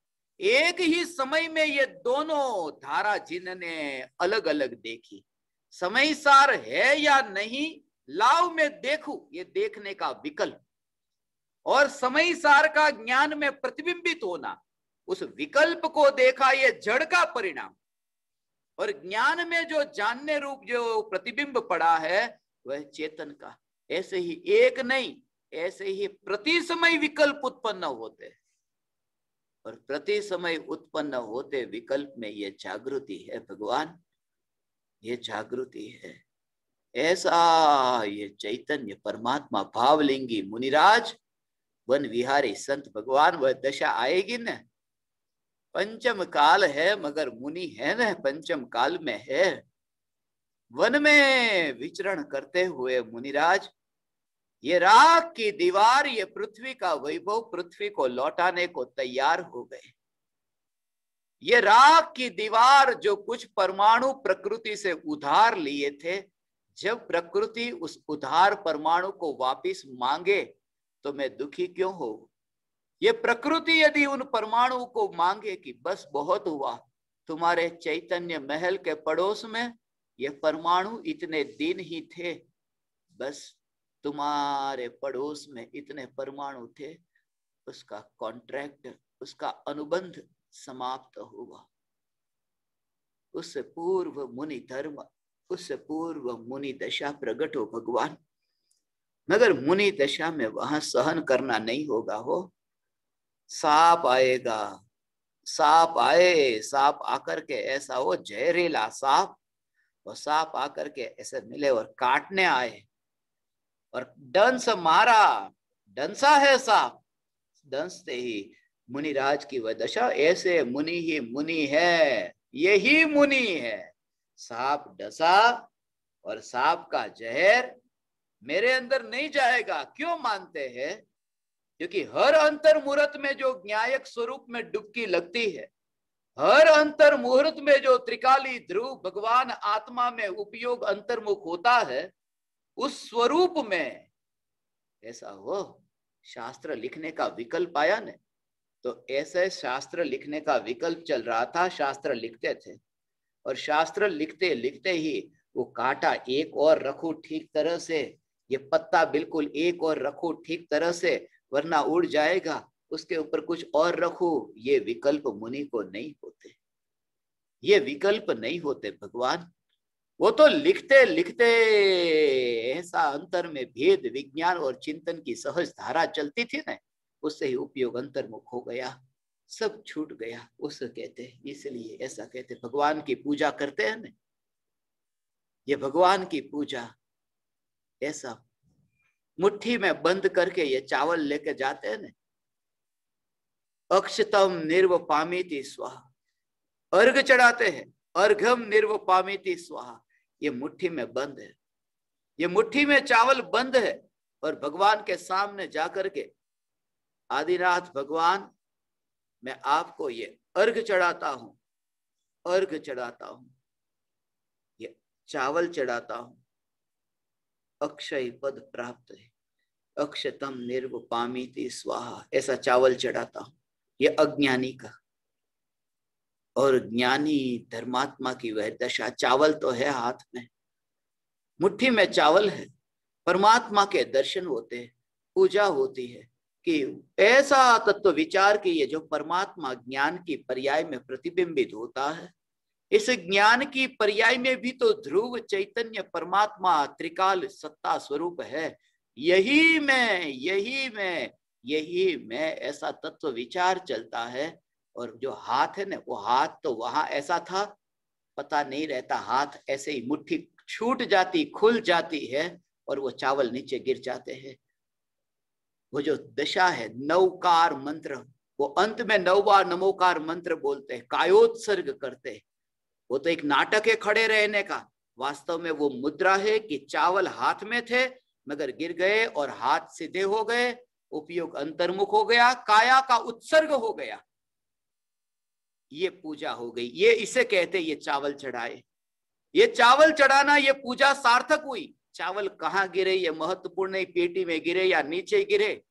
एक ही समय में ये दोनों धारा जिन्होंने अलग अलग देखी समय सार है या नहीं लाव में देखू ये देखने का विकल्प और समय सार का ज्ञान में प्रतिबिंबित होना उस विकल्प को देखा ये जड़ का परिणाम और ज्ञान में जो जानने रूप जो प्रतिबिंब पड़ा है वह चेतन का ऐसे ही एक नहीं ऐसे ही प्रति समय विकल्प उत्पन्न होते और प्रति समय उत्पन्न होते विकल्प में यह जागृति है भगवान ये जागृति है ऐसा ये चैतन्य परमात्मा भाव लेंगी मुनिराज वन विहारी संत भगवान वह दशा आएगी न पंचम काल है मगर मुनि है न पंचम काल में है वन में विचरण करते हुए मुनिराज ये राग की दीवार ये पृथ्वी का वैभव पृथ्वी को लौटाने को तैयार हो गए ये राग की दीवार जो कुछ परमाणु प्रकृति से उधार लिए थे जब प्रकृति उस उधार परमाणु को वापस मांगे तो मैं दुखी क्यों हो ये प्रकृति यदि उन परमाणु को मांगे कि बस बहुत हुआ तुम्हारे चैतन्य महल के पड़ोस में ये परमाणु इतने दिन ही थे बस तुम्हारे पड़ोस में इतने परमाणु थे उसका कॉन्ट्रैक्ट उसका अनुबंध समाप्त हुआ उस पूर्व मुनि धर्म उस पूर्व मुनि दशा प्रकट हो भगवान मगर मुनि दशा में वहां सहन करना नहीं होगा हो साप आएगा साप आए साप आकर के ऐसा हो जहरीला साप और साप आकर के ऐसे मिले और काटने आए और डंस मारा डंसा है साप डंसते ही मुनिराज की वह दशा ऐसे मुनि ही मुनि है यही मुनि है सांप डसा और सांप का जहर मेरे अंदर नहीं जाएगा क्यों मानते हैं क्योंकि हर अंतर मुहूर्त में जो न्यायक स्वरूप में डुबकी लगती है हर अंतर मुहूर्त में जो त्रिकाली ध्रुव भगवान आत्मा में उपयोग अंतर्मुख होता है उस स्वरूप में ऐसा हो शास्त्र लिखने का विकल्प आया ने तो ऐसे शास्त्र लिखने का विकल्प चल रहा था शास्त्र लिखते थे और शास्त्र लिखते लिखते ही वो काटा एक और रखो ठीक तरह से ये पत्ता बिल्कुल एक और रखो ठीक तरह से वरना उड़ जाएगा उसके ऊपर कुछ और रखो ये विकल्प मुनि को नहीं होते ये विकल्प नहीं होते भगवान वो तो लिखते लिखते ऐसा अंतर में भेद विज्ञान और चिंतन की सहज धारा चलती थी ना उससे ही उपयोग अंतर्मुख हो गया सब छूट गया उसे कहते हैं इसलिए ऐसा कहते भगवान की पूजा करते हैं ना ये भगवान की पूजा ऐसा मुट्ठी में बंद करके ये चावल लेके जाते हैं ना अक्षतम निर्व पामिति स्वाहा अर्घ चढ़ाते हैं अर्घम निर्व पामिति स्वाहा ये मुट्ठी में बंद है ये मुट्ठी में चावल बंद है और भगवान के सामने जाकर के आदिनाथ भगवान मैं आपको ये अर्घ चढ़ाता हूं अर्घ चढ़ाता हूं ये चावल चढ़ाता हूं अक्षय पद प्राप्त है अक्षतम निर्व पामी स्वाहा ऐसा चावल चढ़ाता हूं ये अज्ञानी का और ज्ञानी धर्मात्मा की वह दशा चावल तो है हाथ में मुट्ठी में चावल है परमात्मा के दर्शन होते हैं पूजा होती है कि ऐसा तत्व विचार कीजिए जो परमात्मा ज्ञान की पर्याय में प्रतिबिंबित होता है इस ज्ञान की पर्याय में भी तो ध्रुव चैतन्य परमात्मा त्रिकाल सत्ता स्वरूप है यही मैं यही मैं यही मैं ऐसा तत्व विचार चलता है और जो हाथ है ना वो हाथ तो वहां ऐसा था पता नहीं रहता हाथ ऐसे ही मुट्ठी छूट जाती खुल जाती है और वो चावल नीचे गिर जाते हैं वो जो दशा है नवकार मंत्र वो अंत में नौ बार नमोकार मंत्र बोलते हैं कायोत्सर्ग करते हैं वो तो एक नाटक है खड़े रहने का वास्तव में वो मुद्रा है कि चावल हाथ में थे मगर गिर गए और हाथ सीधे हो गए उपयोग अंतर्मुख हो गया काया का उत्सर्ग हो गया ये पूजा हो गई ये इसे कहते ये चावल चढ़ाए ये चावल चढ़ाना ये पूजा सार्थक हुई चावल कहाँ गिरे ये महत्वपूर्ण नहीं पेटी में गिरे या नीचे गिरे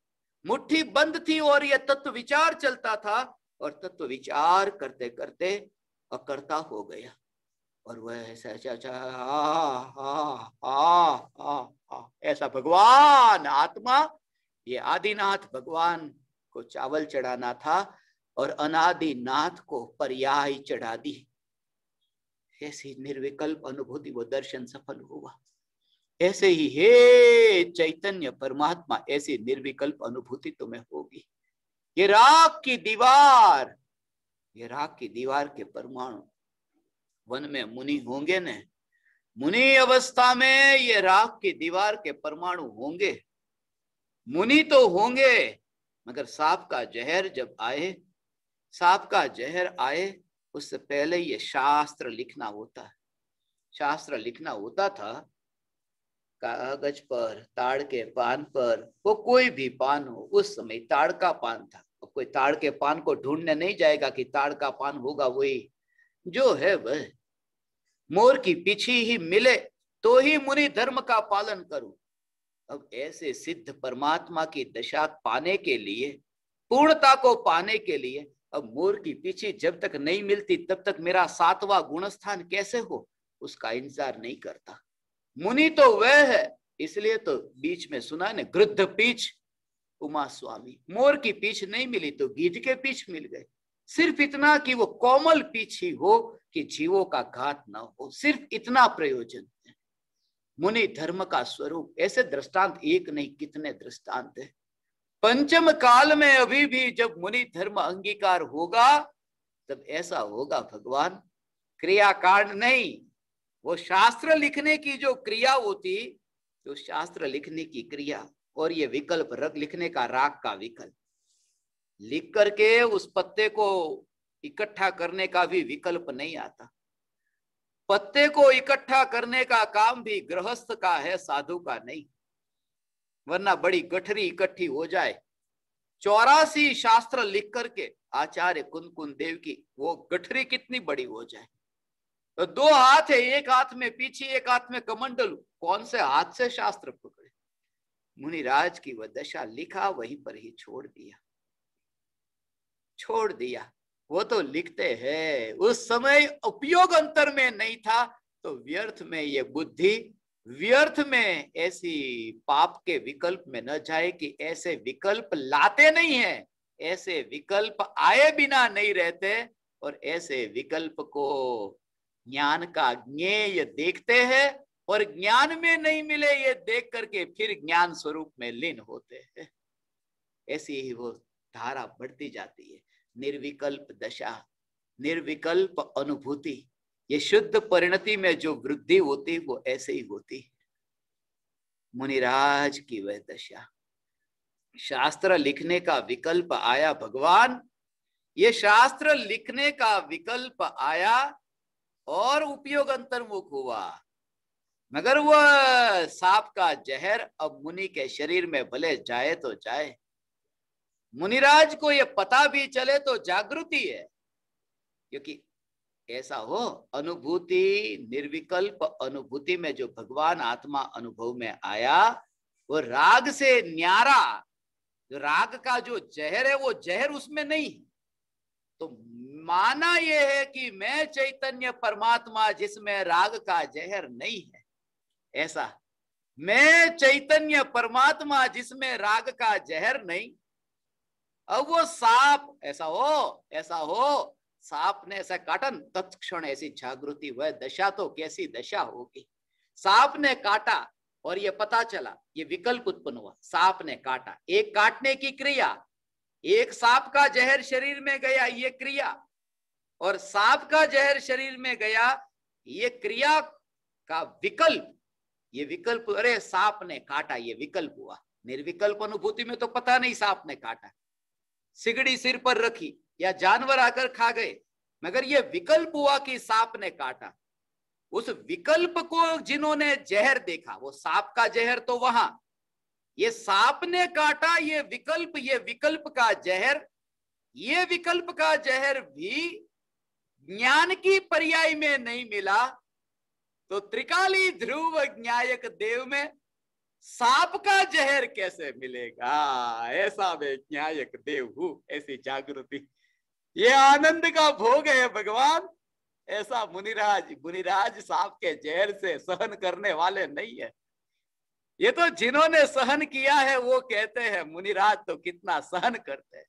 मुट्ठी बंद थी और यह तत्व विचार चलता था और तत्व विचार करते करते अकर्ता हो गया और वह ऐसा हा ऐसा भगवान आत्मा ये आदिनाथ भगवान को चावल चढ़ाना था और अनादिनाथ को पर्याय चढ़ा दी ऐसी निर्विकल्प अनुभूति वो दर्शन सफल हुआ ऐसे ही हे चैतन्य परमात्मा ऐसी निर्विकल्प अनुभूति तुम्हें होगी ये राग की दीवार ये राग की दीवार के परमाणु वन में मुनि होंगे न मुनि अवस्था में ये राग की दीवार के परमाणु होंगे मुनि तो होंगे मगर सांप का जहर जब आए सांप का जहर आए उससे पहले ये शास्त्र लिखना होता है शास्त्र लिखना होता था कागज पर ताड़ के पान पर वो कोई भी पान हो उस समय ताड़ का पान था अब कोई ताड़ के पान को ढूंढने नहीं जाएगा कि ताड़ का पान होगा वही जो है वह मोर की पीछे ही मिले तो ही मुनि धर्म का पालन करूं अब ऐसे सिद्ध परमात्मा की दशा पाने के लिए पूर्णता को पाने के लिए अब मोर की पीछे जब तक नहीं मिलती तब तक मेरा सातवां गुणस्थान कैसे हो उसका इंतजार नहीं करता मुनि तो वह है इसलिए तो बीच में सुना ने गृद्ध पीछ उमा स्वामी मोर की पीछ नहीं मिली तो गीत के पीछ मिल गए सिर्फ इतना कि वो कोमल पीछ ही हो कि जीवों का घात न हो सिर्फ इतना प्रयोजन है मुनि धर्म का स्वरूप ऐसे दृष्टांत एक नहीं कितने दृष्टांत है पंचम काल में अभी भी जब मुनि धर्म अंगीकार होगा तब ऐसा होगा भगवान क्रियाकांड नहीं वो शास्त्र लिखने की जो क्रिया होती जो शास्त्र लिखने की क्रिया और ये विकल्प रग लिखने का राग का विकल्प लिख करके उस पत्ते को इकट्ठा करने का भी विकल्प नहीं आता पत्ते को इकट्ठा करने का काम भी गृहस्थ का है साधु का नहीं वरना बड़ी गठरी इकट्ठी हो जाए चौरासी शास्त्र लिख करके आचार्य कुन देव की वो गठरी कितनी बड़ी हो जाए तो दो हाथ है एक हाथ में पीछे एक हाथ में कमंडल कौन से हाथ से शास्त्र पकड़े मुनिराज की वह दशा लिखा वहीं पर ही छोड़ दिया छोड़ दिया वो तो लिखते हैं उस समय उपयोग अंतर में नहीं था तो व्यर्थ में ये बुद्धि व्यर्थ में ऐसी पाप के विकल्प में न जाए कि ऐसे विकल्प लाते नहीं है ऐसे विकल्प आए बिना नहीं रहते और ऐसे विकल्प को ज्ञान का ज्ञेय देखते हैं और ज्ञान में नहीं मिले ये देख करके फिर ज्ञान स्वरूप में लीन होते हैं ऐसी ही वो धारा बढ़ती जाती है निर्विकल्प दशा निर्विकल्प अनुभूति ये शुद्ध परिणति में जो वृद्धि होती वो ऐसे ही होती मुनिराज की वह दशा शास्त्र लिखने का विकल्प आया भगवान ये शास्त्र लिखने का विकल्प आया और उपयोग अंतर्मुख हुआ मगर वह सांप का जहर अब मुनि के शरीर में भले जाए तो जाए मुनिराज को यह पता भी चले तो जागृति है क्योंकि ऐसा हो अनुभूति निर्विकल्प अनुभूति में जो भगवान आत्मा अनुभव में आया वो राग से न्यारा राग का जो जहर है वो जहर उसमें नहीं तो माना यह है कि मैं चैतन्य परमात्मा जिसमें राग का जहर नहीं है ऐसा मैं चैतन्य परमात्मा जिसमें राग का जहर नहीं अब वो सांप ऐसा हो ऐसा हो सांप ने ऐसा काटन तत्क्षण ऐसी जागृति वह दशा तो कैसी दशा होगी सांप ने काटा और ये पता चला ये विकल्प उत्पन्न हुआ सांप ने काटा एक काटने की क्रिया एक सांप का जहर शरीर में गया ये क्रिया और सांप का जहर शरीर में गया ये क्रिया का विकल्प ये विकल्प अरे सांप ने काटा ये विकल्प हुआ निर्विकल्प अनुभूति में तो पता नहीं सांप ने काटा सिगड़ी सिर पर रखी या जानवर आकर खा गए मगर ये विकल्प हुआ कि सांप ने काटा उस विकल्प को जिन्होंने जहर देखा वो सांप का जहर तो वहां ये सांप ने काटा ये विकल्प ये विकल्प का जहर ये विकल्प का जहर भी ज्ञान की पर्याय में नहीं मिला तो त्रिकाली ध्रुव ज्ञायक देव में साप का जहर कैसे मिलेगा ऐसा वे ज्ञायक देव हूं ऐसी जागृति ये आनंद का भोग है भगवान ऐसा मुनिराज मुनिराज साप के जहर से सहन करने वाले नहीं है ये तो जिन्होंने सहन किया है वो कहते हैं मुनिराज तो कितना सहन करते हैं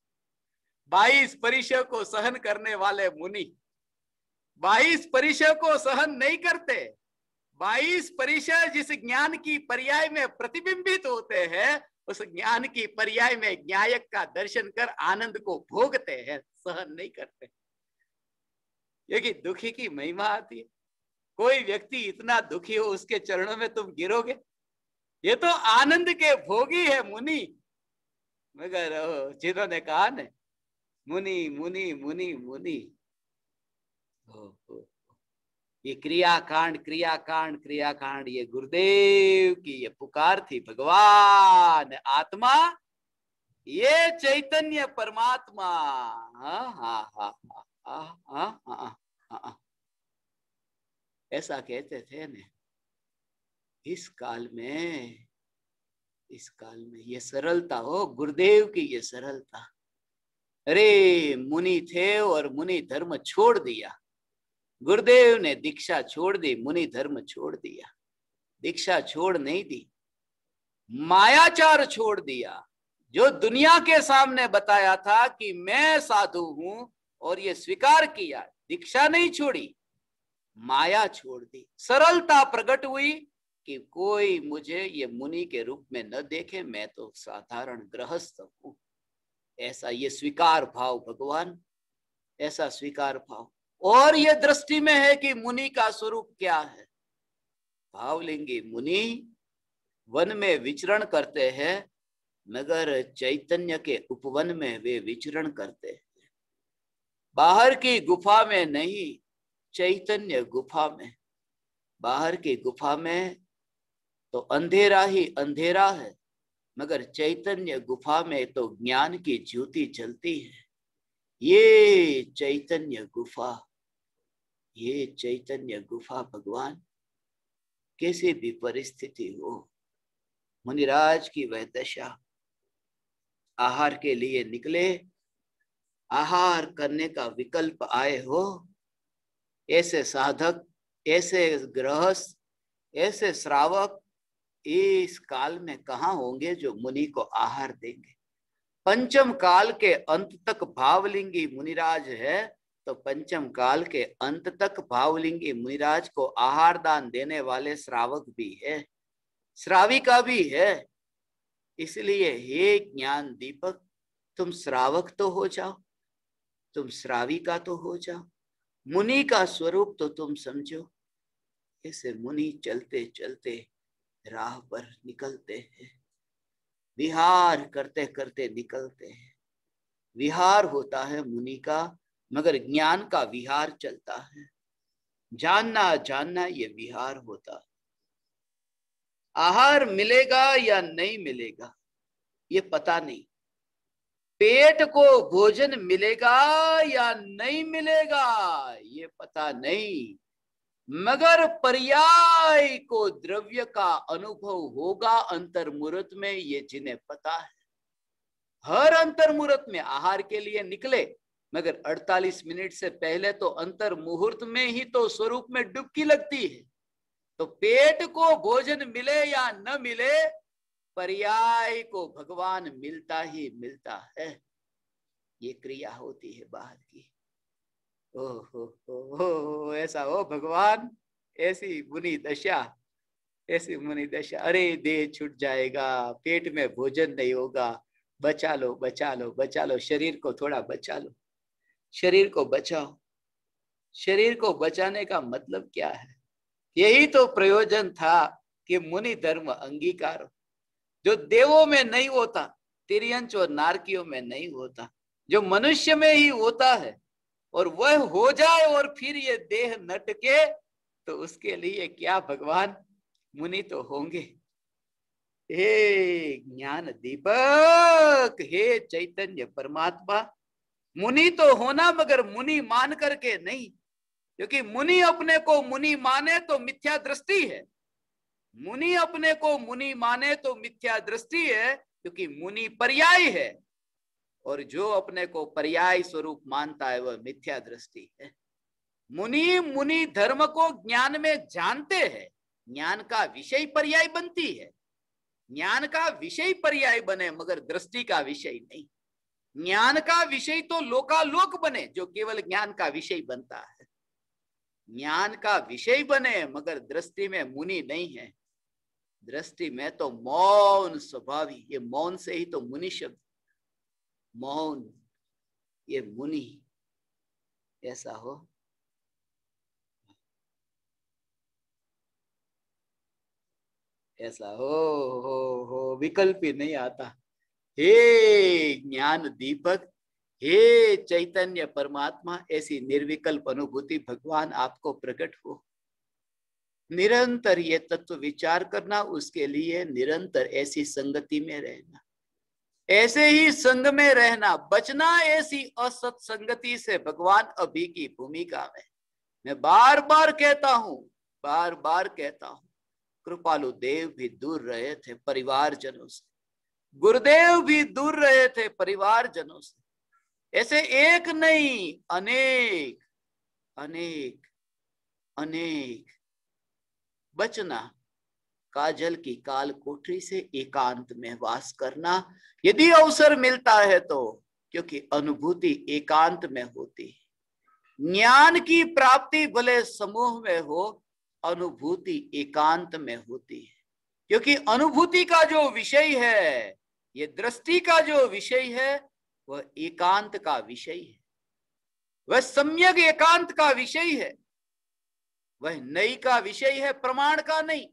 बाईस परिचय को सहन करने वाले मुनि बाईस परिचय को सहन नहीं करते बाईस परिचय जिस ज्ञान की पर्याय में प्रतिबिंबित होते हैं उस ज्ञान की पर्याय में ज्ञायक का दर्शन कर आनंद को भोगते हैं सहन नहीं करते क्योंकि दुखी की महिमा आती है कोई व्यक्ति इतना दुखी हो उसके चरणों में तुम गिरोगे ये तो आनंद के भोगी है मुनि मगर जिन्होंने कहा न मुनि मुनि मुनि मुनि ये क्रियाकांड क्रियाकांड क्रियाकांड ये गुरुदेव की ये पुकार थी भगवान आत्मा ये चैतन्य परमात्मा हा हा हा ऐसा कहते थे ने इस काल में इस काल में ये सरलता हो गुरुदेव की ये सरलता अरे मुनि थे और मुनि धर्म छोड़ दिया गुरुदेव ने दीक्षा छोड़ दी मुनि धर्म छोड़ दिया दीक्षा छोड़ नहीं दी मायाचार छोड़ दिया जो दुनिया के सामने बताया था कि मैं साधु हूं और ये स्वीकार किया दीक्षा नहीं छोड़ी माया छोड़ दी सरलता प्रकट हुई कि कोई मुझे ये मुनि के रूप में न देखे मैं तो साधारण गृहस्थ हूं ऐसा ये स्वीकार भाव भगवान ऐसा स्वीकार भाव और यह दृष्टि में है कि मुनि का स्वरूप क्या है भावलिंगी मुनि वन में विचरण करते हैं मगर चैतन्य के उपवन में वे विचरण करते हैं बाहर की गुफा में नहीं चैतन्य गुफा में बाहर की गुफा में तो अंधेरा ही अंधेरा है मगर चैतन्य गुफा में तो ज्ञान की ज्योति चलती है ये चैतन्य गुफा ये चैतन्य गुफा भगवान कैसे भी परिस्थिति हो मुनिराज की वह दशा आहार के लिए निकले आहार करने का विकल्प आए हो ऐसे साधक ऐसे ग्रहस्थ ऐसे श्रावक इस काल में कहा होंगे जो मुनि को आहार देंगे पंचम काल के अंत तक भावलिंगी मुनिराज है तो पंचम काल के अंत तक भावलिंगी मुनिराज को आहार दान देने वाले श्रावक भी है श्राविका भी है इसलिए हे ज्ञान दीपक तुम श्रावक तो हो जाओ तुम श्राविका तो हो जाओ मुनि का स्वरूप तो तुम समझो ऐसे मुनि चलते चलते राह पर निकलते हैं विहार करते करते निकलते हैं विहार होता है मुनि का मगर ज्ञान का विहार चलता है जानना जानना ये विहार होता है आहार मिलेगा या नहीं मिलेगा ये पता नहीं पेट को भोजन मिलेगा या नहीं मिलेगा ये पता नहीं मगर पर्याय को द्रव्य का अनुभव होगा अंतर्मुहूर्त में ये जिन्हें पता है हर अंतर्मुहूर्त में आहार के लिए निकले मगर 48 मिनट से पहले तो अंतर मुहूर्त में ही तो स्वरूप में डुबकी लगती है तो पेट को भोजन मिले या न मिले पर्याय को भगवान मिलता ही मिलता है ये क्रिया होती है बाहर की ओह हो ऐसा हो भगवान ऐसी मुनि दशा ऐसी मुनि दशा अरे देह छूट जाएगा पेट में भोजन नहीं होगा बचा लो बचा लो बचा लो शरीर को थोड़ा बचा लो शरीर को बचाओ शरीर को बचाने का मतलब क्या है यही तो प्रयोजन था कि मुनि धर्म अंगीकार जो देवों में नहीं होता तिरियंच और नारकियों में नहीं होता जो मनुष्य में ही होता है और वह हो जाए और फिर ये देह नटके तो उसके लिए क्या भगवान मुनि तो होंगे हे ज्ञान दीपक हे चैतन्य परमात्मा मुनि तो होना मगर मुनि मान करके नहीं क्योंकि मुनि अपने को मुनि माने तो मिथ्या दृष्टि है मुनि अपने को मुनि माने तो मिथ्या दृष्टि है क्योंकि मुनि पर्याय है और जो अपने को पर्याय स्वरूप मानता है वह मिथ्या दृष्टि है मुनि मुनि धर्म को ज्ञान में जानते हैं ज्ञान का विषय पर्याय बनती है ज्ञान का विषय पर्याय बने मगर दृष्टि का विषय नहीं ज्ञान का विषय तो लोकालोक बने जो केवल ज्ञान का विषय बनता है ज्ञान का विषय बने मगर दृष्टि में मुनि नहीं है दृष्टि में तो मौन स्वभाव ये मौन से ही तो मुनि शब्द मौन ये मुनि ऐसा हो ऐसा हो हो हो विकल्प ही नहीं आता हे ज्ञान दीपक हे चैतन्य परमात्मा ऐसी निर्विकल्प अनुभूति भगवान आपको प्रकट हो निरंतर ये तत्व विचार करना उसके लिए निरंतर ऐसी संगति में रहना ऐसे ही संग में रहना बचना ऐसी असत संगति से भगवान अभी की भूमिका में मैं बार बार कहता हूं बार बार कहता हूं कृपालु देव भी दूर रहे थे परिवारजनों से गुरुदेव भी दूर रहे थे परिवार जनों से ऐसे एक नहीं अनेक अनेक अनेक बचना काजल की काल कोठरी से एकांत में वास करना यदि अवसर मिलता है तो क्योंकि अनुभूति एकांत में होती है ज्ञान की प्राप्ति भले समूह में हो अनुभूति एकांत में होती है क्योंकि अनुभूति का जो विषय है ये दृष्टि का जो विषय है वह एकांत का विषय है वह सम्यक एकांत का विषय है वह नई का विषय है प्रमाण का नहीं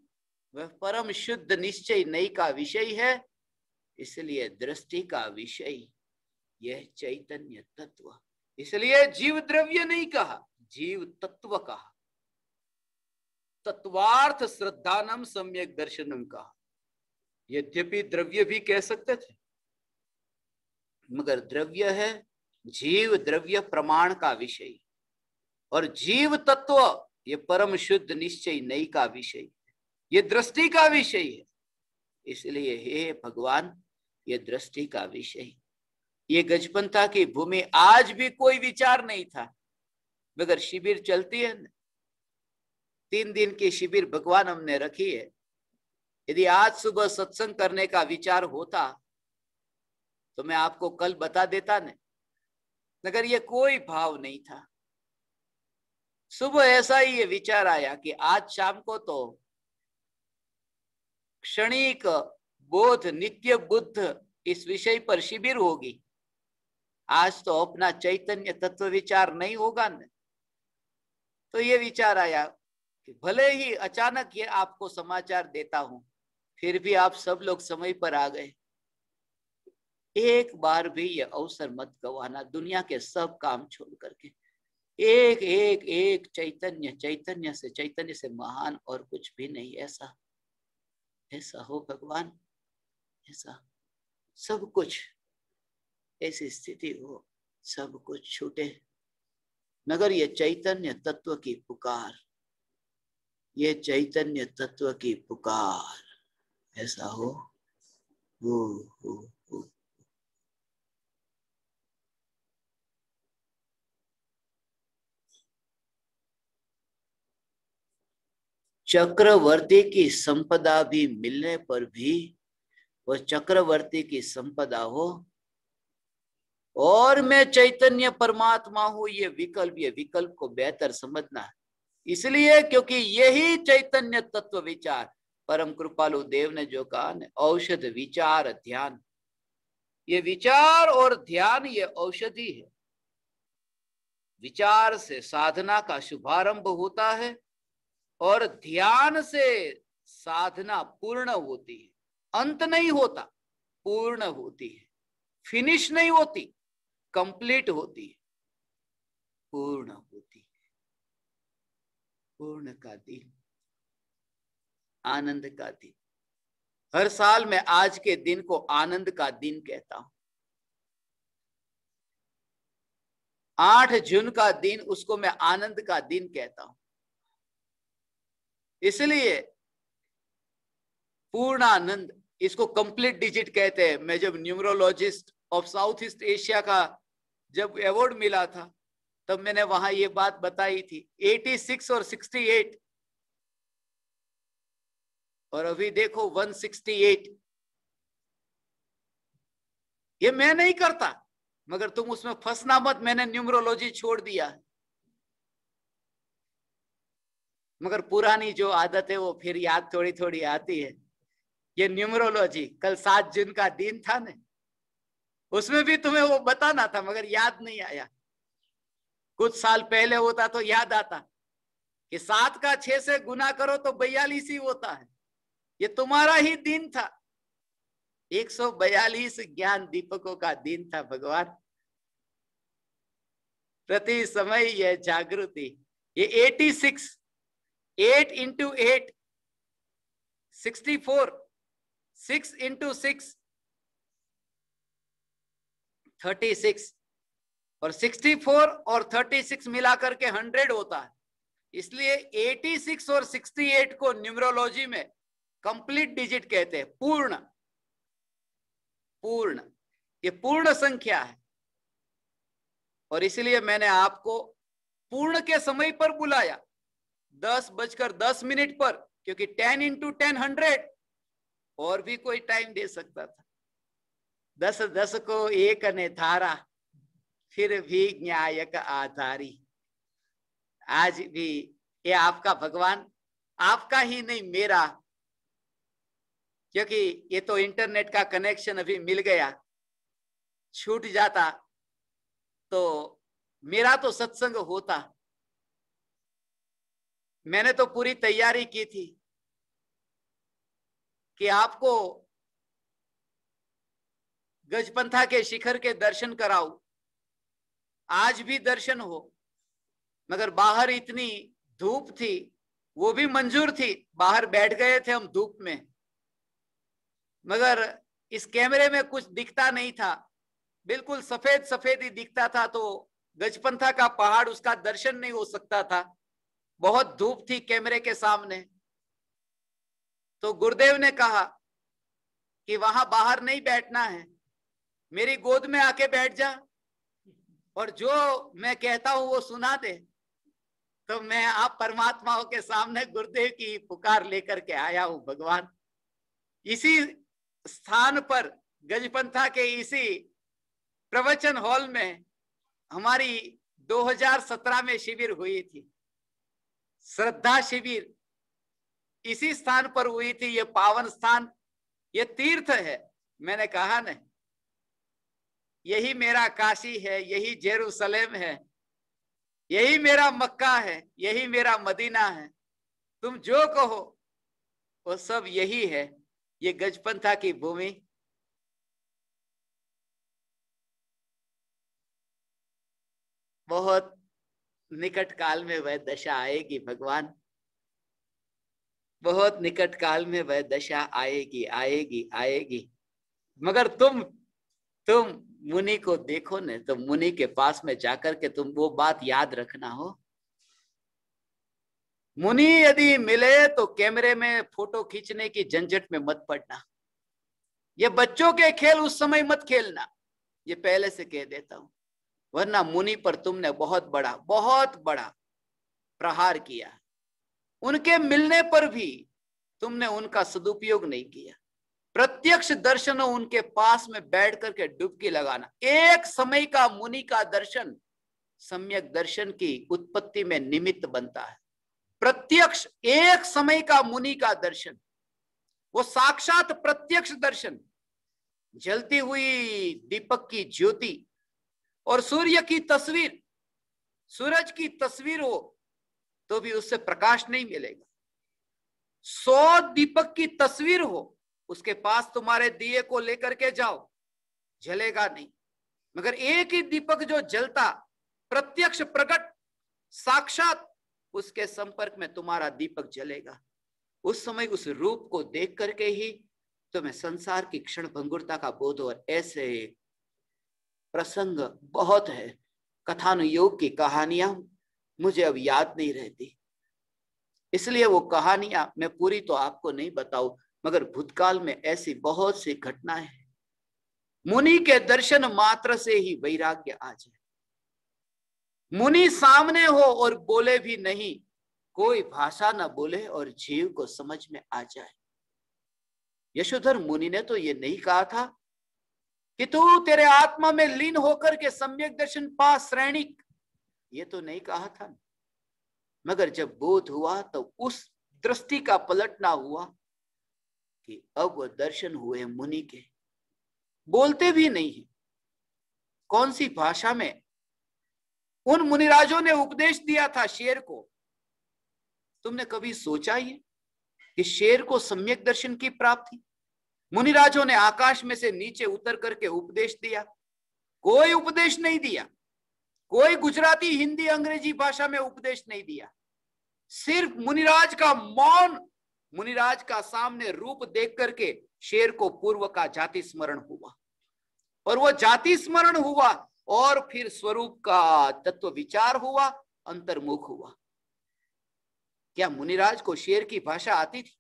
वह परम शुद्ध निश्चय नई का विषय है इसलिए दृष्टि का विषय यह चैतन्य तत्व इसलिए जीव द्रव्य नहीं कहा जीव तत्व कहा तत्वार्थ श्रद्धानम सम्यक दर्शनम कहा यद्यपि द्रव्य भी कह सकते थे मगर द्रव्य है जीव द्रव्य प्रमाण का विषय और जीव तत्व ये परम शुद्ध निश्चय नई का विषय ये दृष्टि का विषय है इसलिए हे भगवान ये दृष्टि का विषय ये गजपंथा की भूमि आज भी कोई विचार नहीं था मगर शिविर चलती है तीन दिन की शिविर भगवान हमने रखी है यदि आज सुबह सत्संग करने का विचार होता तो मैं आपको कल बता देता ने नगर ये कोई भाव नहीं था सुबह ऐसा ही ये विचार आया कि आज शाम को तो क्षणिक बोध नित्य बुद्ध इस विषय पर शिविर होगी आज तो अपना चैतन्य तत्व विचार नहीं होगा न तो ये विचार आया कि भले ही अचानक ये आपको समाचार देता हूं फिर भी आप सब लोग समय पर आ गए एक बार भी ये अवसर मत गवाना दुनिया के सब काम छोड़ करके एक एक एक चैतन्य चैतन्य से चैतन्य से महान और कुछ भी नहीं ऐसा ऐसा हो भगवान ऐसा सब कुछ ऐसी स्थिति हो सब कुछ छूटे मगर ये चैतन्य तत्व की पुकार ये चैतन्य तत्व की पुकार ऐसा हो हो हो हो चक्रवर्ती की संपदा भी मिलने पर भी वह चक्रवर्ती की संपदा हो और मैं चैतन्य परमात्मा हूं ये विकल्प ये विकल्प को बेहतर समझना इसलिए क्योंकि यही चैतन्य तत्व विचार परम कृपालु देव ने जो कहा न औषध विचार ध्यान ये विचार और ध्यान ये औषधि है विचार से साधना का शुभारंभ होता है और ध्यान से साधना पूर्ण होती है अंत नहीं होता पूर्ण होती है फिनिश नहीं होती कंप्लीट होती है पूर्ण होती है पूर्ण का दिन आनंद का दिन हर साल मैं आज के दिन को आनंद का दिन कहता हूं आठ जून का दिन उसको मैं आनंद का दिन कहता हूं इसलिए पूर्ण आनंद इसको कंप्लीट डिजिट कहते हैं मैं जब numerologist of South East Asia का जब अवार्ड मिला था तब मैंने वहां ये बात बताई थी 86 और 68 और अभी देखो 168 ये मैं नहीं करता मगर तुम उसमें फंसना मत मैंने न्यूमरोलॉजी छोड़ दिया मगर पुरानी जो आदत है वो फिर याद थोड़ी थोड़ी आती है ये न्यूमरोलॉजी कल सात जून का दिन था ना उसमें भी तुम्हें वो बताना था मगर याद नहीं आया कुछ साल पहले होता तो याद आता कि सात का छह से गुना करो तो बयालीस ही होता है ये तुम्हारा ही दिन था 142 ज्ञान दीपकों का दिन था भगवान प्रति समय यह जागृति ये 86 six eight into eight sixty four six into six thirty six और 64 और 36 मिलाकर के 100 होता है इसलिए 86 और 68 को न्यूमरोलॉजी में कंप्लीट डिजिट कहते हैं पूर्ण पूर्ण ये पूर्ण संख्या है और इसलिए मैंने आपको पूर्ण के समय पर बुलाया दस बजकर दस मिनट पर क्योंकि टेन इंटू टेन हंड्रेड और भी कोई टाइम दे सकता था दस दस को एक ने धारा फिर भी न्यायक आधारी आज भी ये आपका भगवान आपका ही नहीं मेरा क्योंकि ये तो इंटरनेट का कनेक्शन अभी मिल गया छूट जाता तो मेरा तो सत्संग होता मैंने तो पूरी तैयारी की थी कि आपको गजपंथा के शिखर के दर्शन कराऊ आज भी दर्शन हो मगर बाहर इतनी धूप थी वो भी मंजूर थी बाहर बैठ गए थे हम धूप में मगर इस कैमरे में कुछ दिखता नहीं था बिल्कुल सफेद सफेद ही दिखता था तो गजपंथा का पहाड़ उसका दर्शन नहीं हो सकता था बहुत धूप थी कैमरे के सामने तो गुरुदेव ने कहा कि वहां बाहर नहीं बैठना है मेरी गोद में आके बैठ जा और जो मैं कहता हूं वो सुना दे तो मैं आप परमात्माओं के सामने गुरुदेव की पुकार लेकर के आया हूं भगवान इसी स्थान पर गजपंथा के इसी प्रवचन हॉल में हमारी 2017 में शिविर हुई थी श्रद्धा शिविर इसी स्थान पर हुई थी ये पावन स्थान ये तीर्थ है मैंने कहा न यही मेरा काशी है यही जेरूसलेम है यही मेरा मक्का है यही मेरा मदीना है तुम जो कहो वो सब यही है ये गजपंथा की भूमि बहुत निकट काल में वह दशा आएगी भगवान बहुत निकट काल में वह दशा आएगी आएगी आएगी मगर तुम तुम मुनि को देखो न तो मुनि के पास में जाकर के तुम वो बात याद रखना हो मुनि यदि मिले तो कैमरे में फोटो खींचने की झंझट में मत पड़ना ये बच्चों के खेल उस समय मत खेलना ये पहले से कह देता हूं वरना मुनि पर तुमने बहुत बड़ा बहुत बड़ा प्रहार किया उनके मिलने पर भी तुमने उनका सदुपयोग नहीं किया प्रत्यक्ष दर्शन उनके पास में बैठ करके डुबकी लगाना एक समय का मुनि का दर्शन सम्यक दर्शन की उत्पत्ति में निमित्त बनता है प्रत्यक्ष एक समय का मुनि का दर्शन वो साक्षात प्रत्यक्ष दर्शन जलती हुई दीपक की ज्योति और सूर्य की तस्वीर सूरज की तस्वीर हो तो भी उससे प्रकाश नहीं मिलेगा सौ दीपक की तस्वीर हो उसके पास तुम्हारे दिए को लेकर के जाओ जलेगा नहीं मगर एक ही दीपक जो जलता प्रत्यक्ष प्रकट साक्षात उसके संपर्क में तुम्हारा दीपक जलेगा उस समय उस रूप को देख करके ही तुम्हें संसार की क्षण भंगुरता का बोध और ऐसे प्रसंग बहुत है कथानुयोग की कहानियां मुझे अब याद नहीं रहती इसलिए वो कहानियां मैं पूरी तो आपको नहीं बताऊ मगर भूतकाल में ऐसी बहुत सी घटनाएं हैं मुनि के दर्शन मात्र से ही वैराग्य आ जाए मुनि सामने हो और बोले भी नहीं कोई भाषा ना बोले और जीव को समझ में आ जाए यशोधर मुनि ने तो ये नहीं कहा था कि तू तेरे आत्मा में लीन होकर के सम्यक दर्शन पा श्रेणी ये तो नहीं कहा था मगर जब बोध हुआ तो उस दृष्टि का पलटना हुआ कि अब वो दर्शन हुए मुनि के बोलते भी नहीं है कौन सी भाषा में उन मुनिराजों ने उपदेश दिया था शेर को तुमने कभी सोचा ये कि शेर को सम्यक दर्शन की प्राप्ति मुनिराजों ने आकाश में से नीचे उतर करके उपदेश दिया कोई उपदेश नहीं दिया कोई गुजराती हिंदी अंग्रेजी भाषा में उपदेश नहीं दिया सिर्फ मुनिराज का मौन मुनिराज का सामने रूप देख करके शेर को पूर्व का जाति स्मरण हुआ और वो जाति स्मरण हुआ और फिर स्वरूप का तत्व विचार हुआ अंतर्मुख हुआ क्या मुनिराज को शेर की भाषा आती थी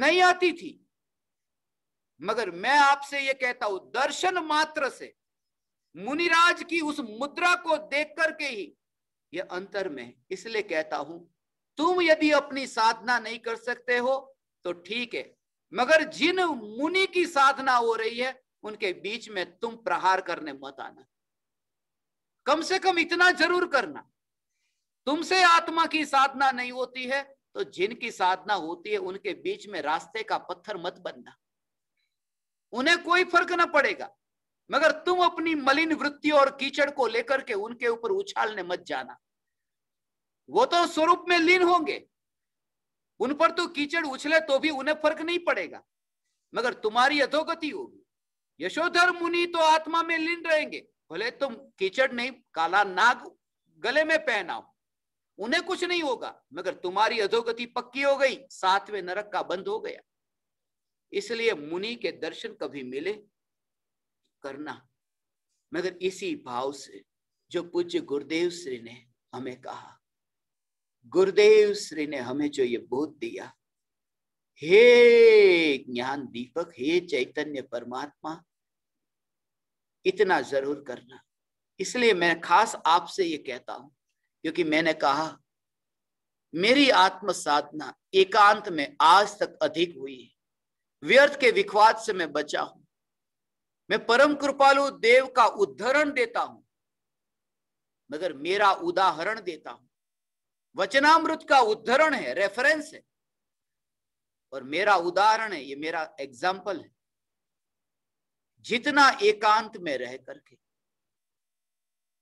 नहीं आती थी मगर मैं आपसे यह कहता हूं दर्शन मात्र से मुनिराज की उस मुद्रा को देख करके ही यह अंतर में इसलिए कहता हूं तुम यदि अपनी साधना नहीं कर सकते हो तो ठीक है मगर जिन मुनि की साधना हो रही है उनके बीच में तुम प्रहार करने मत आना कम से कम इतना जरूर करना तुमसे आत्मा की साधना नहीं होती है तो जिनकी साधना होती है उनके बीच में रास्ते का पत्थर मत बनना उन्हें कोई फर्क ना पड़ेगा मगर तुम अपनी मलिन वृत्ति और कीचड़ को लेकर के उनके ऊपर उछालने मत जाना वो तो स्वरूप में लीन होंगे उन पर तो कीचड़ उछले तो भी उन्हें फर्क नहीं पड़ेगा मगर तुम्हारी अधोगति होगी यशोधर मुनि तो आत्मा में लीन रहेंगे भले तुम कीचड़ नहीं काला नाग गले में पहनाओ उन्हें कुछ नहीं होगा मगर तुम्हारी अधोगति पक्की हो गई सातवें नरक का बंद हो गया इसलिए मुनि के दर्शन कभी मिले करना मगर इसी भाव से जो पूज्य गुरुदेव श्री ने हमें कहा गुरुदेव श्री ने हमें जो ये बोध दिया हे ज्ञान दीपक हे चैतन्य परमात्मा इतना जरूर करना इसलिए मैं खास आपसे ये कहता हूं क्योंकि मैंने कहा मेरी आत्म साधना एकांत में आज तक अधिक हुई है व्यर्थ के विखवाद से मैं बचा हूं मैं परम कृपालु देव का उद्धरण देता हूं मगर मेरा उदाहरण देता हूं वचनामृत का उदाहरण है रेफरेंस है और मेरा उदाहरण है ये मेरा एग्जाम्पल है जितना एकांत में रह करके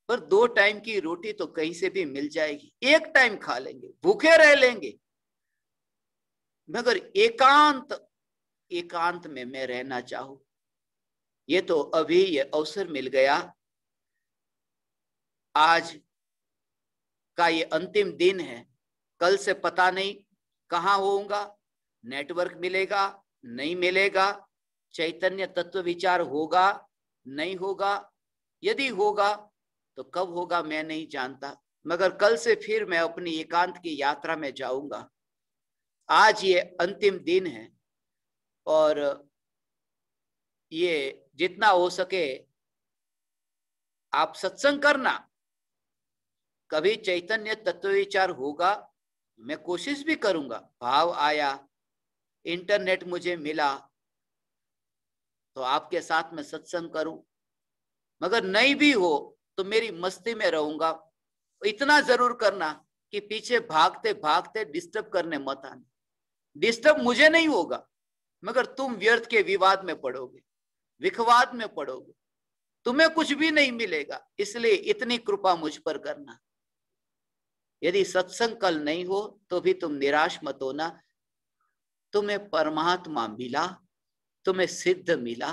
पर दो टाइम की रोटी तो कहीं से भी मिल जाएगी एक टाइम खा लेंगे भूखे रह लेंगे मगर एकांत एकांत में मैं रहना चाहू ये तो अभी ये अवसर मिल गया आज का ये अंतिम दिन है कल से पता नहीं कहाँ होऊंगा नेटवर्क मिलेगा नहीं मिलेगा चैतन्य तत्व विचार होगा नहीं होगा यदि होगा तो कब होगा मैं नहीं जानता मगर कल से फिर मैं अपनी एकांत की यात्रा में जाऊंगा आज ये अंतिम दिन है और ये जितना हो सके आप सत्संग करना कभी चैतन्य तत्व विचार होगा मैं कोशिश भी करूंगा भाव आया इंटरनेट मुझे मिला तो आपके साथ में सत्संग करूं मगर नहीं भी हो तो मेरी मस्ती में रहूंगा इतना जरूर करना कि पीछे भागते भागते डिस्टर्ब करने मत आना डिस्टर्ब मुझे नहीं होगा मगर तुम व्यर्थ के विवाद में पड़ोगे विखवाद में पड़ोगे तुम्हें कुछ भी नहीं मिलेगा इसलिए इतनी कृपा मुझ पर करना यदि सत्संग कल नहीं हो तो भी तुम निराश मत होना तुम्हें परमात्मा मिला तुम्हें सिद्ध मिला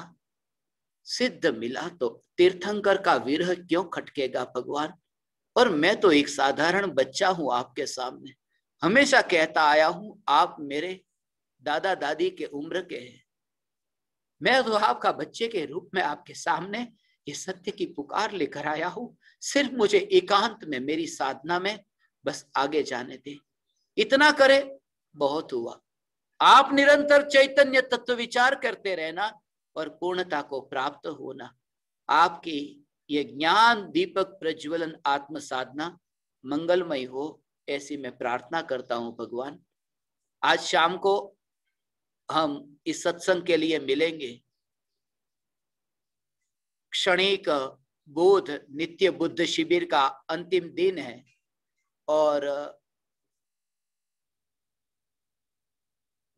सिद्ध मिला तो तीर्थंकर का विरह क्यों खटकेगा भगवान और मैं तो एक साधारण बच्चा हूं आपके सामने हमेशा कहता आया हूं आप मेरे दादा दादी के उम्र के हैं मैं तो आपका बच्चे के रूप में आपके सामने ये सत्य की पुकार लेकर आया हूँ सिर्फ मुझे एकांत में मेरी साधना में बस आगे जाने दे इतना करे बहुत हुआ आप निरंतर चैतन्य तत्व विचार करते रहना और पूर्णता को प्राप्त होना आपकी ये ज्ञान दीपक प्रज्वलन आत्म साधना मंगलमय हो ऐसी मैं प्रार्थना करता हूं भगवान आज शाम को हम इस सत्संग के लिए मिलेंगे क्षणिक बोध नित्य बुद्ध शिविर का अंतिम दिन है और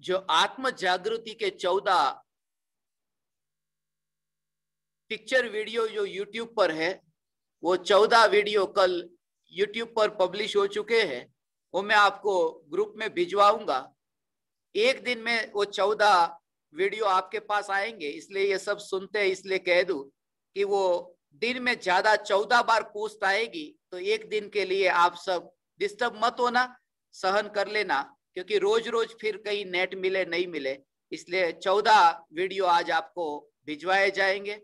जो आत्म जागृति के चौदह पिक्चर वीडियो जो यूट्यूब पर है वो चौदह वीडियो कल यूट्यूब पर पब्लिश हो चुके हैं वो मैं आपको ग्रुप में भिजवाऊंगा एक दिन में वो चौदह वीडियो आपके पास आएंगे इसलिए ये सब सुनते हैं इसलिए कह दू कि वो दिन में ज्यादा चौदह बार पोस्ट आएगी तो एक दिन के लिए आप सब डिस्टर्ब मत होना सहन कर लेना क्योंकि रोज रोज फिर कहीं नेट मिले नहीं मिले इसलिए चौदह वीडियो आज आपको भिजवाए जाएंगे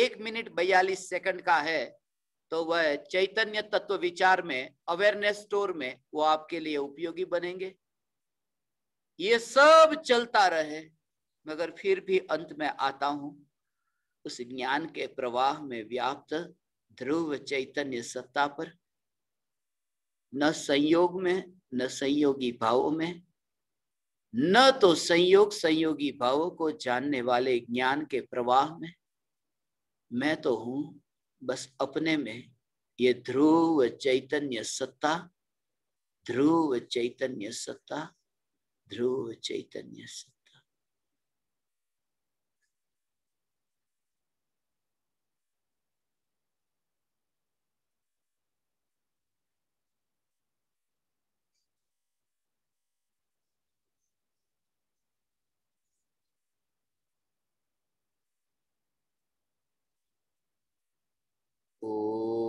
एक मिनट बयालीस सेकंड का है तो वह चैतन्य तत्व विचार में अवेयरनेस स्टोर में वो आपके लिए उपयोगी बनेंगे ये सब चलता रहे मगर फिर भी अंत में आता हूं उस ज्ञान के प्रवाह में व्याप्त ध्रुव चैतन्य सत्ता पर न संयोग में न संयोगी भावों में न तो संयोग संयोगी भावों को जानने वाले ज्ञान के प्रवाह में मैं तो हूं बस अपने में ये ध्रुव चैतन्य सत्ता ध्रुव चैतन्य सत्ता ध्रुव चैतन्य सत्ता Oh.